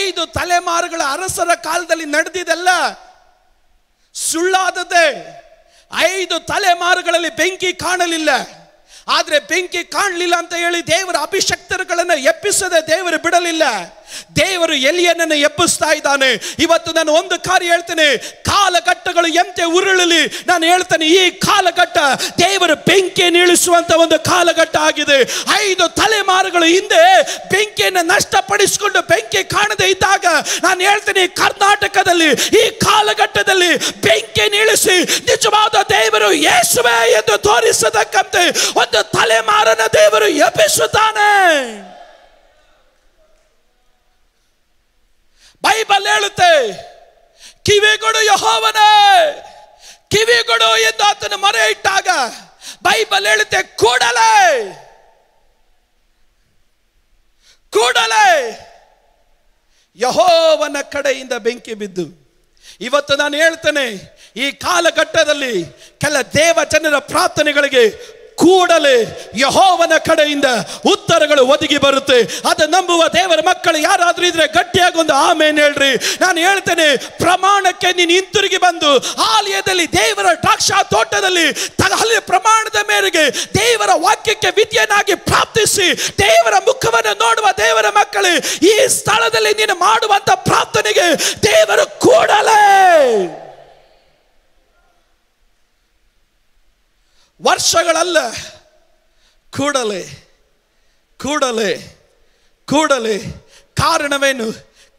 ಐದು ತಲೆಮಾರುಗಳ ಅರಸರ ಕಾಲದಲ್ಲಿ ನಡೆದಿದೆಲ್ಲ ಸುಳ್ಳಾದದೆ ಐದು ತಲೆಮಾರುಗಳಲ್ಲಿ ಬೆಂಕಿ ಕಾಣಲಿಲ್ಲ ಆದರೆ ಬೆಂಕಿ ಕಾಣಲಿಲ್ಲ ಅಂತ ಹೇಳಿ ದೇವರ ಅಭಿಷಕ್ತರುಗಳನ್ನು ಎಪ್ಪಿಸದೆ ದೇವರು ಬಿಡಲಿಲ್ಲ ದೇವರು ಎಲಿಯನನ್ನು ಎಬ್ಬಿಸ್ತಾ ಇದ್ದಾನೆ ಇವತ್ತು ನಾನು ಒಂದು ಕಾರ್ಯ ಹೇಳ್ತೇನೆ ಕಾಲಘಟ್ಟಗಳು ಎಂತೆ ಉರುಳಲಿ ನಾನು ಹೇಳ್ತೇನೆ ಈ ಕಾಲಘಟ್ಟ ದೇವರ ಬೆಂಕಿ ಇಳಿಸುವಂತ ಒಂದು ಕಾಲಘಟ್ಟ ಆಗಿದೆ ಐದು ತಲೆಮಾರುಗಳು ಹಿಂದೆ ಬೆಂಕಿಯನ್ನು ನಷ್ಟಪಡಿಸಿಕೊಂಡು ಬೆಂಕಿ ಕಾಣದೇ ಇದ್ದಾಗ ನಾನು ಹೇಳ್ತೇನೆ ಕರ್ನಾಟಕದಲ್ಲಿ ಈ ಕಾಲಘಟ್ಟದಲ್ಲಿ ಬೆಂಕಿ ಇಳಿಸಿ ನಿಜವಾದ ದೇವರು ಯೇಸುವೆ ಎಂದು ತೋರಿಸತಕ್ಕಂತೆ ಒಂದು ತಲೆಮಾರನ ದೇವರು ಎಬ್ಬಿಸುತ್ತಾನೆ ಬೈಬಲ್ ಹೇಳುತ್ತೆ ಕಿವಿಗೊಡು ಯಹೋವನೇ ಕಿವಿಗೊಡು ಎಂದು ಆತನ ಮೊರೆ ಇಟ್ಟಾಗ ಬೈಬಲ್ ಹೇಳುತ್ತೆ ಕೂಡಲೇ ಕೂಡಲೇ ಯಹೋವನ ಕಡೆಯಿಂದ ಬೆಂಕಿ ಬಿದ್ದು ಇವತ್ತು ನಾನು ಹೇಳ್ತೇನೆ ಈ ಕಾಲಘಟ್ಟದಲ್ಲಿ ಕೆಲ ದೇವ ಜನರ ಪ್ರಾರ್ಥನೆಗಳಿಗೆ ಕೂಡಲೇ ಯಹೋವನ ಕಡೆಯಿಂದ ಉತ್ತರಗಳು ಒದಗಿ ಬರುತ್ತೆ ಅದು ನಂಬುವ ದೇವರ ಮಕ್ಕಳು ಯಾರಾದ್ರೂ ಇದ್ರೆ ಗಟ್ಟಿಯಾಗಿ ಒಂದು ಆಮೇನ್ ಹೇಳ್ರಿ ನಾನು ಹೇಳ್ತೇನೆ ಪ್ರಮಾಣಕ್ಕೆ ನೀನು ಹಿಂತಿರುಗಿ ಬಂದು ಆಲಯದಲ್ಲಿ ದೇವರ ದ್ರಾಕ್ಷ ತೋಟದಲ್ಲಿ ಅಲ್ಲಿ ಪ್ರಮಾಣದ ಮೇರೆಗೆ ದೇವರ ವಾಕ್ಯಕ್ಕೆ ವಿದ್ಯೆಯನ್ನಾಗಿ ಪ್ರಾರ್ಥಿಸಿ ದೇವರ ಮುಖವನ್ನು ನೋಡುವ ದೇವರ ಮಕ್ಕಳು ಈ ಸ್ಥಳದಲ್ಲಿ ನೀನು ಮಾಡುವಂತ ಪ್ರಾರ್ಥನೆಗೆ ದೇವರು ಕೂಡಲೇ ವರ್ಷಗಳಲ್ಲ ಕೂಡಲೇ ಕೂಡಲೇ ಕೂಡಲೇ ಕಾರಣವೇನು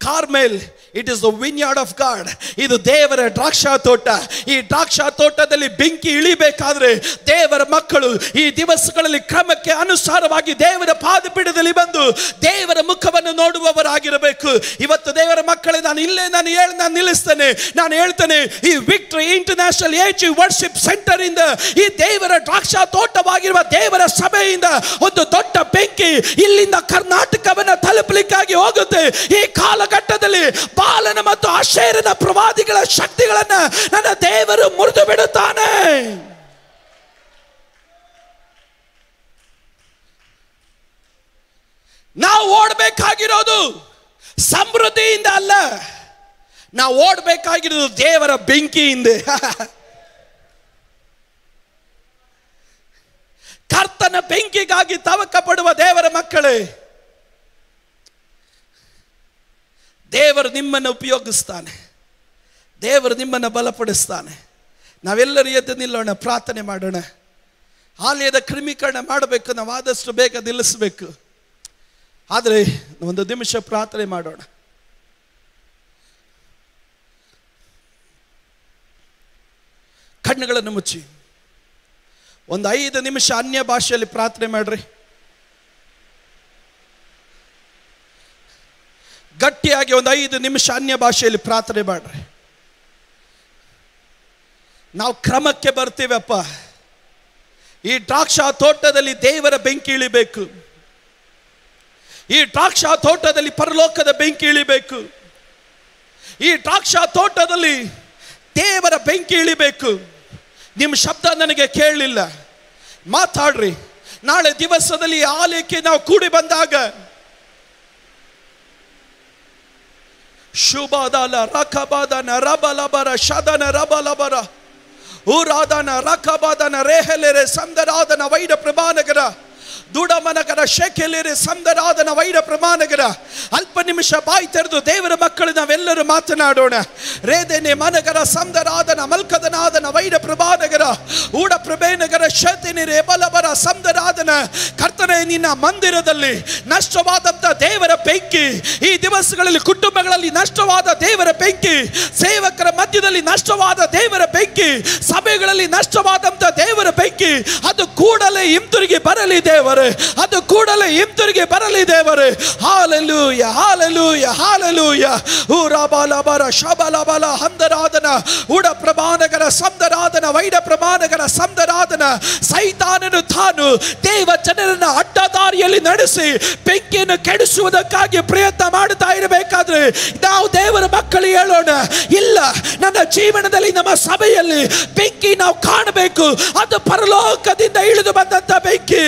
Carmel it is the vineyard of God ಇದು ದೇವರ ದ್ರಾಕ್ಷಾ ತೋಟ ಈ ದ್ರಾಕ್ಷಾ ತೋಟದಲ್ಲಿ ಬೆಂಕಿ ಇಳಿಬೇಕಾದ್ರೆ ದೇವರ ಮಕ್ಕಳು ಈ ದಿವಸಗಳಲ್ಲಿ ಕ್ರಮಕ್ಕೆ ಅನುಸಾರವಾಗಿ ದೇವರ ಪಾದಪೀಠದಲ್ಲಿ ಬಂದು ದೇವರ ಮುಖವನ್ನು ನೋಡುವವರಾಗಿರಬೇಕು ಇವತ್ತು ದೇವರ ಮಕ್ಕಳೇ ನಾನು ಇಲ್ಲೇ ನಾನು ಹೇಳಿ ನಾನು ನಿಲ್ಲಿಸ್ತೇನೆ ನಾನು ಹೇಳ್ತೇನೆ ಈ Victory International Age Worship Centre ಇಂದ ಈ ದೇವರ ದ್ರಾಕ್ಷಾ ತೋಟವಾಗಿರುವ ದೇವರ ಸಭೆಯಿಂದ ಒಂದು ದೊಡ್ಡ ಬೆಂಕಿ ಇಲ್ಲಿಂದ ಕರ್ನಾಟಕವನ್ನು ತಲುಪಲಿಕ್ಕಾಗಿ ಹೋಗುತ್ತೆ ಈ ಕಾಲಘಟ್ಟದಲ್ಲಿ ಬಾಲನ ಮತ್ತು ಆಶ್ಚರ್ಯದ ಪ್ರವಾದಿಗಳ ಶಕ್ತಿಗಳನ್ನು ನನ್ನ ದೇವರು ಮುರಿದು ಬಿಡುತ್ತಾನೆ ನಾವು ಓಡಬೇಕಾಗಿರೋದು ಸಮೃದ್ಧಿಯಿಂದ ಅಲ್ಲ ನಾವು ಓಡಬೇಕಾಗಿರೋದು ದೇವರ ಬೆಂಕಿಯಿಂದ ಕರ್ತನ ಬೆಂಕಿಗಾಗಿ ತವಕ ಪಡುವ ದೇವರ ಮಕ್ಕಳೇ ದೇವರು ನಿಮ್ಮನ್ನು ಉಪಯೋಗಿಸ್ತಾನೆ ದೇವರು ನಿಮ್ಮನ್ನು ಬಲಪಡಿಸ್ತಾನೆ ನಾವೆಲ್ಲರೂ ಎದ್ದು ನಿಲ್ಲೋಣ ಪ್ರಾರ್ಥನೆ ಮಾಡೋಣ ಆಲಯದ ಕ್ರಿಮೀಕರಣ ಮಾಡಬೇಕು ನಾವು ಆದಷ್ಟು ಬೇಗ ನಿಲ್ಲಿಸಬೇಕು ಆದರೆ ಒಂದು ನಿಮಿಷ ಪ್ರಾರ್ಥನೆ ಮಾಡೋಣ ಕಣ್ಣುಗಳನ್ನು ಮುಚ್ಚಿ ಒಂದು ಐದು ನಿಮಿಷ ಅನ್ಯ ಭಾಷೆಯಲ್ಲಿ ಪ್ರಾರ್ಥನೆ ಮಾಡ್ರಿ ಜೊತೆಯಾಗಿ ಒಂದು ಐದು ನಿಮಿಷ ಅನ್ಯ ಭಾಷೆಯಲ್ಲಿ ಪ್ರಾರ್ಥನೆ ಮಾಡ್ರಿ ನಾವು ಕ್ರಮಕ್ಕೆ ಬರ್ತೀವಪ್ಪ ಈ ದ್ರಾಕ್ಷ ತೋಟದಲ್ಲಿ ದೇವರ ಬೆಂಕಿ ಇಳಿಬೇಕು ಈ ದ್ರಾಕ್ಷ ತೋಟದಲ್ಲಿ ಪರಲೋಕದ ಬೆಂಕಿ ಇಳಿಬೇಕು ಈ ದ್ರಾಕ್ಷ ತೋಟದಲ್ಲಿ ದೇವರ ಬೆಂಕಿ ಇಳಿಬೇಕು ನಿಮ್ಮ ಶಬ್ದ ನನಗೆ ಕೇಳಲಿಲ್ಲ ಮಾತಾಡ್ರಿ ನಾಳೆ ದಿವಸದಲ್ಲಿ ಆಲಯಕ್ಕೆ ನಾವು ಕೂಡಿ ಬಂದಾಗ Shubadala Rakabadana Rabalabara Shadana Rabalabara Uradana Rakabadana Rehelere Sandaradana Vaida Prabhanagara ದುಡಮನಗರ ಶೆಕೆಲಿರಿ ಸಂದರಾದನ ವೈರ ಪ್ರಮಾಣಗರ ಅಲ್ಪ ನಿಮಿಷ ಬಾಯಿ ತೆರೆದು ದೇವರ ಮಕ್ಕಳು ನಾವೆಲ್ಲರೂ ಮಾತನಾಡೋಣ ರೇದೇನೆ ಮನಗರ ಸಂದರಾದನ ಮಲ್ಕದನಾದನ ವೈರ ಪ್ರಭಾನಗರ ಊಡ ಪ್ರಭೇನಗರ ಶತಿನಿ ಬಲಬರ ಸಂದರಾದನ ಕರ್ತನೆ ನಿನ್ನ ಮಂದಿರದಲ್ಲಿ ನಷ್ಟವಾದಂಥ ದೇವರ ಬೆಂಕಿ ಈ ದಿವಸಗಳಲ್ಲಿ ಕುಟುಂಬಗಳಲ್ಲಿ ನಷ್ಟವಾದ ದೇವರ ಬೆಂಕಿ ಸೇವಕರ ಮಧ್ಯದಲ್ಲಿ ನಷ್ಟವಾದ ದೇವರ ಬೆಂಕಿ ಸಭೆಗಳಲ್ಲಿ ನಷ್ಟವಾದಂಥ ದೇವರ ಬೆಂಕಿ ಅದು ಕೂಡಲೇ ಹಿಂತಿರುಗಿ ಬರಲಿ ದೇವರೇ ಅದು ಕೂಡಲೇ ಹಿಂತಿರುಗಿ ಬರಲಿ ದೇವರೇ ಯ ಊರ ಬಾಲ ಹೂ ಶಬಲ ಶಬಲಬಲ ಹಂದರಾಧನ ಉಡ ಪ್ರಮಾಣಗಳ ಸಂದರಾಧನ ವೈಡ ಪ್ರಮಾಣಗಳ ಸಂದರಾಧನ ಸೈತಾನನು ತಾನು ದೇವ ಜನರನ್ನ ಅಡ್ಡದಾರಿಯಲ್ಲಿ ನಡೆಸಿ ಬೆಂಕಿಯನ್ನು ಕೆಡಿಸುವುದಕ್ಕಾಗಿ ಪ್ರಯತ್ನ ಮಾಡುತ್ತಾ ಇರಬೇಕಾದ್ರೆ ನಾವು ದೇವರ ಮಕ್ಕಳು ಹೇಳೋಣ ಇಲ್ಲ ನನ್ನ ಜೀವನದಲ್ಲಿ ನಮ್ಮ ಸಭೆಯಲ್ಲಿ ಬೆಂಕಿ ನಾವು ಕಾಣಬೇಕು ಅದು ಪರಲೋಕದಿಂದ ಇಳಿದು ಬಂದಂತಹ ಬೆಂಕಿ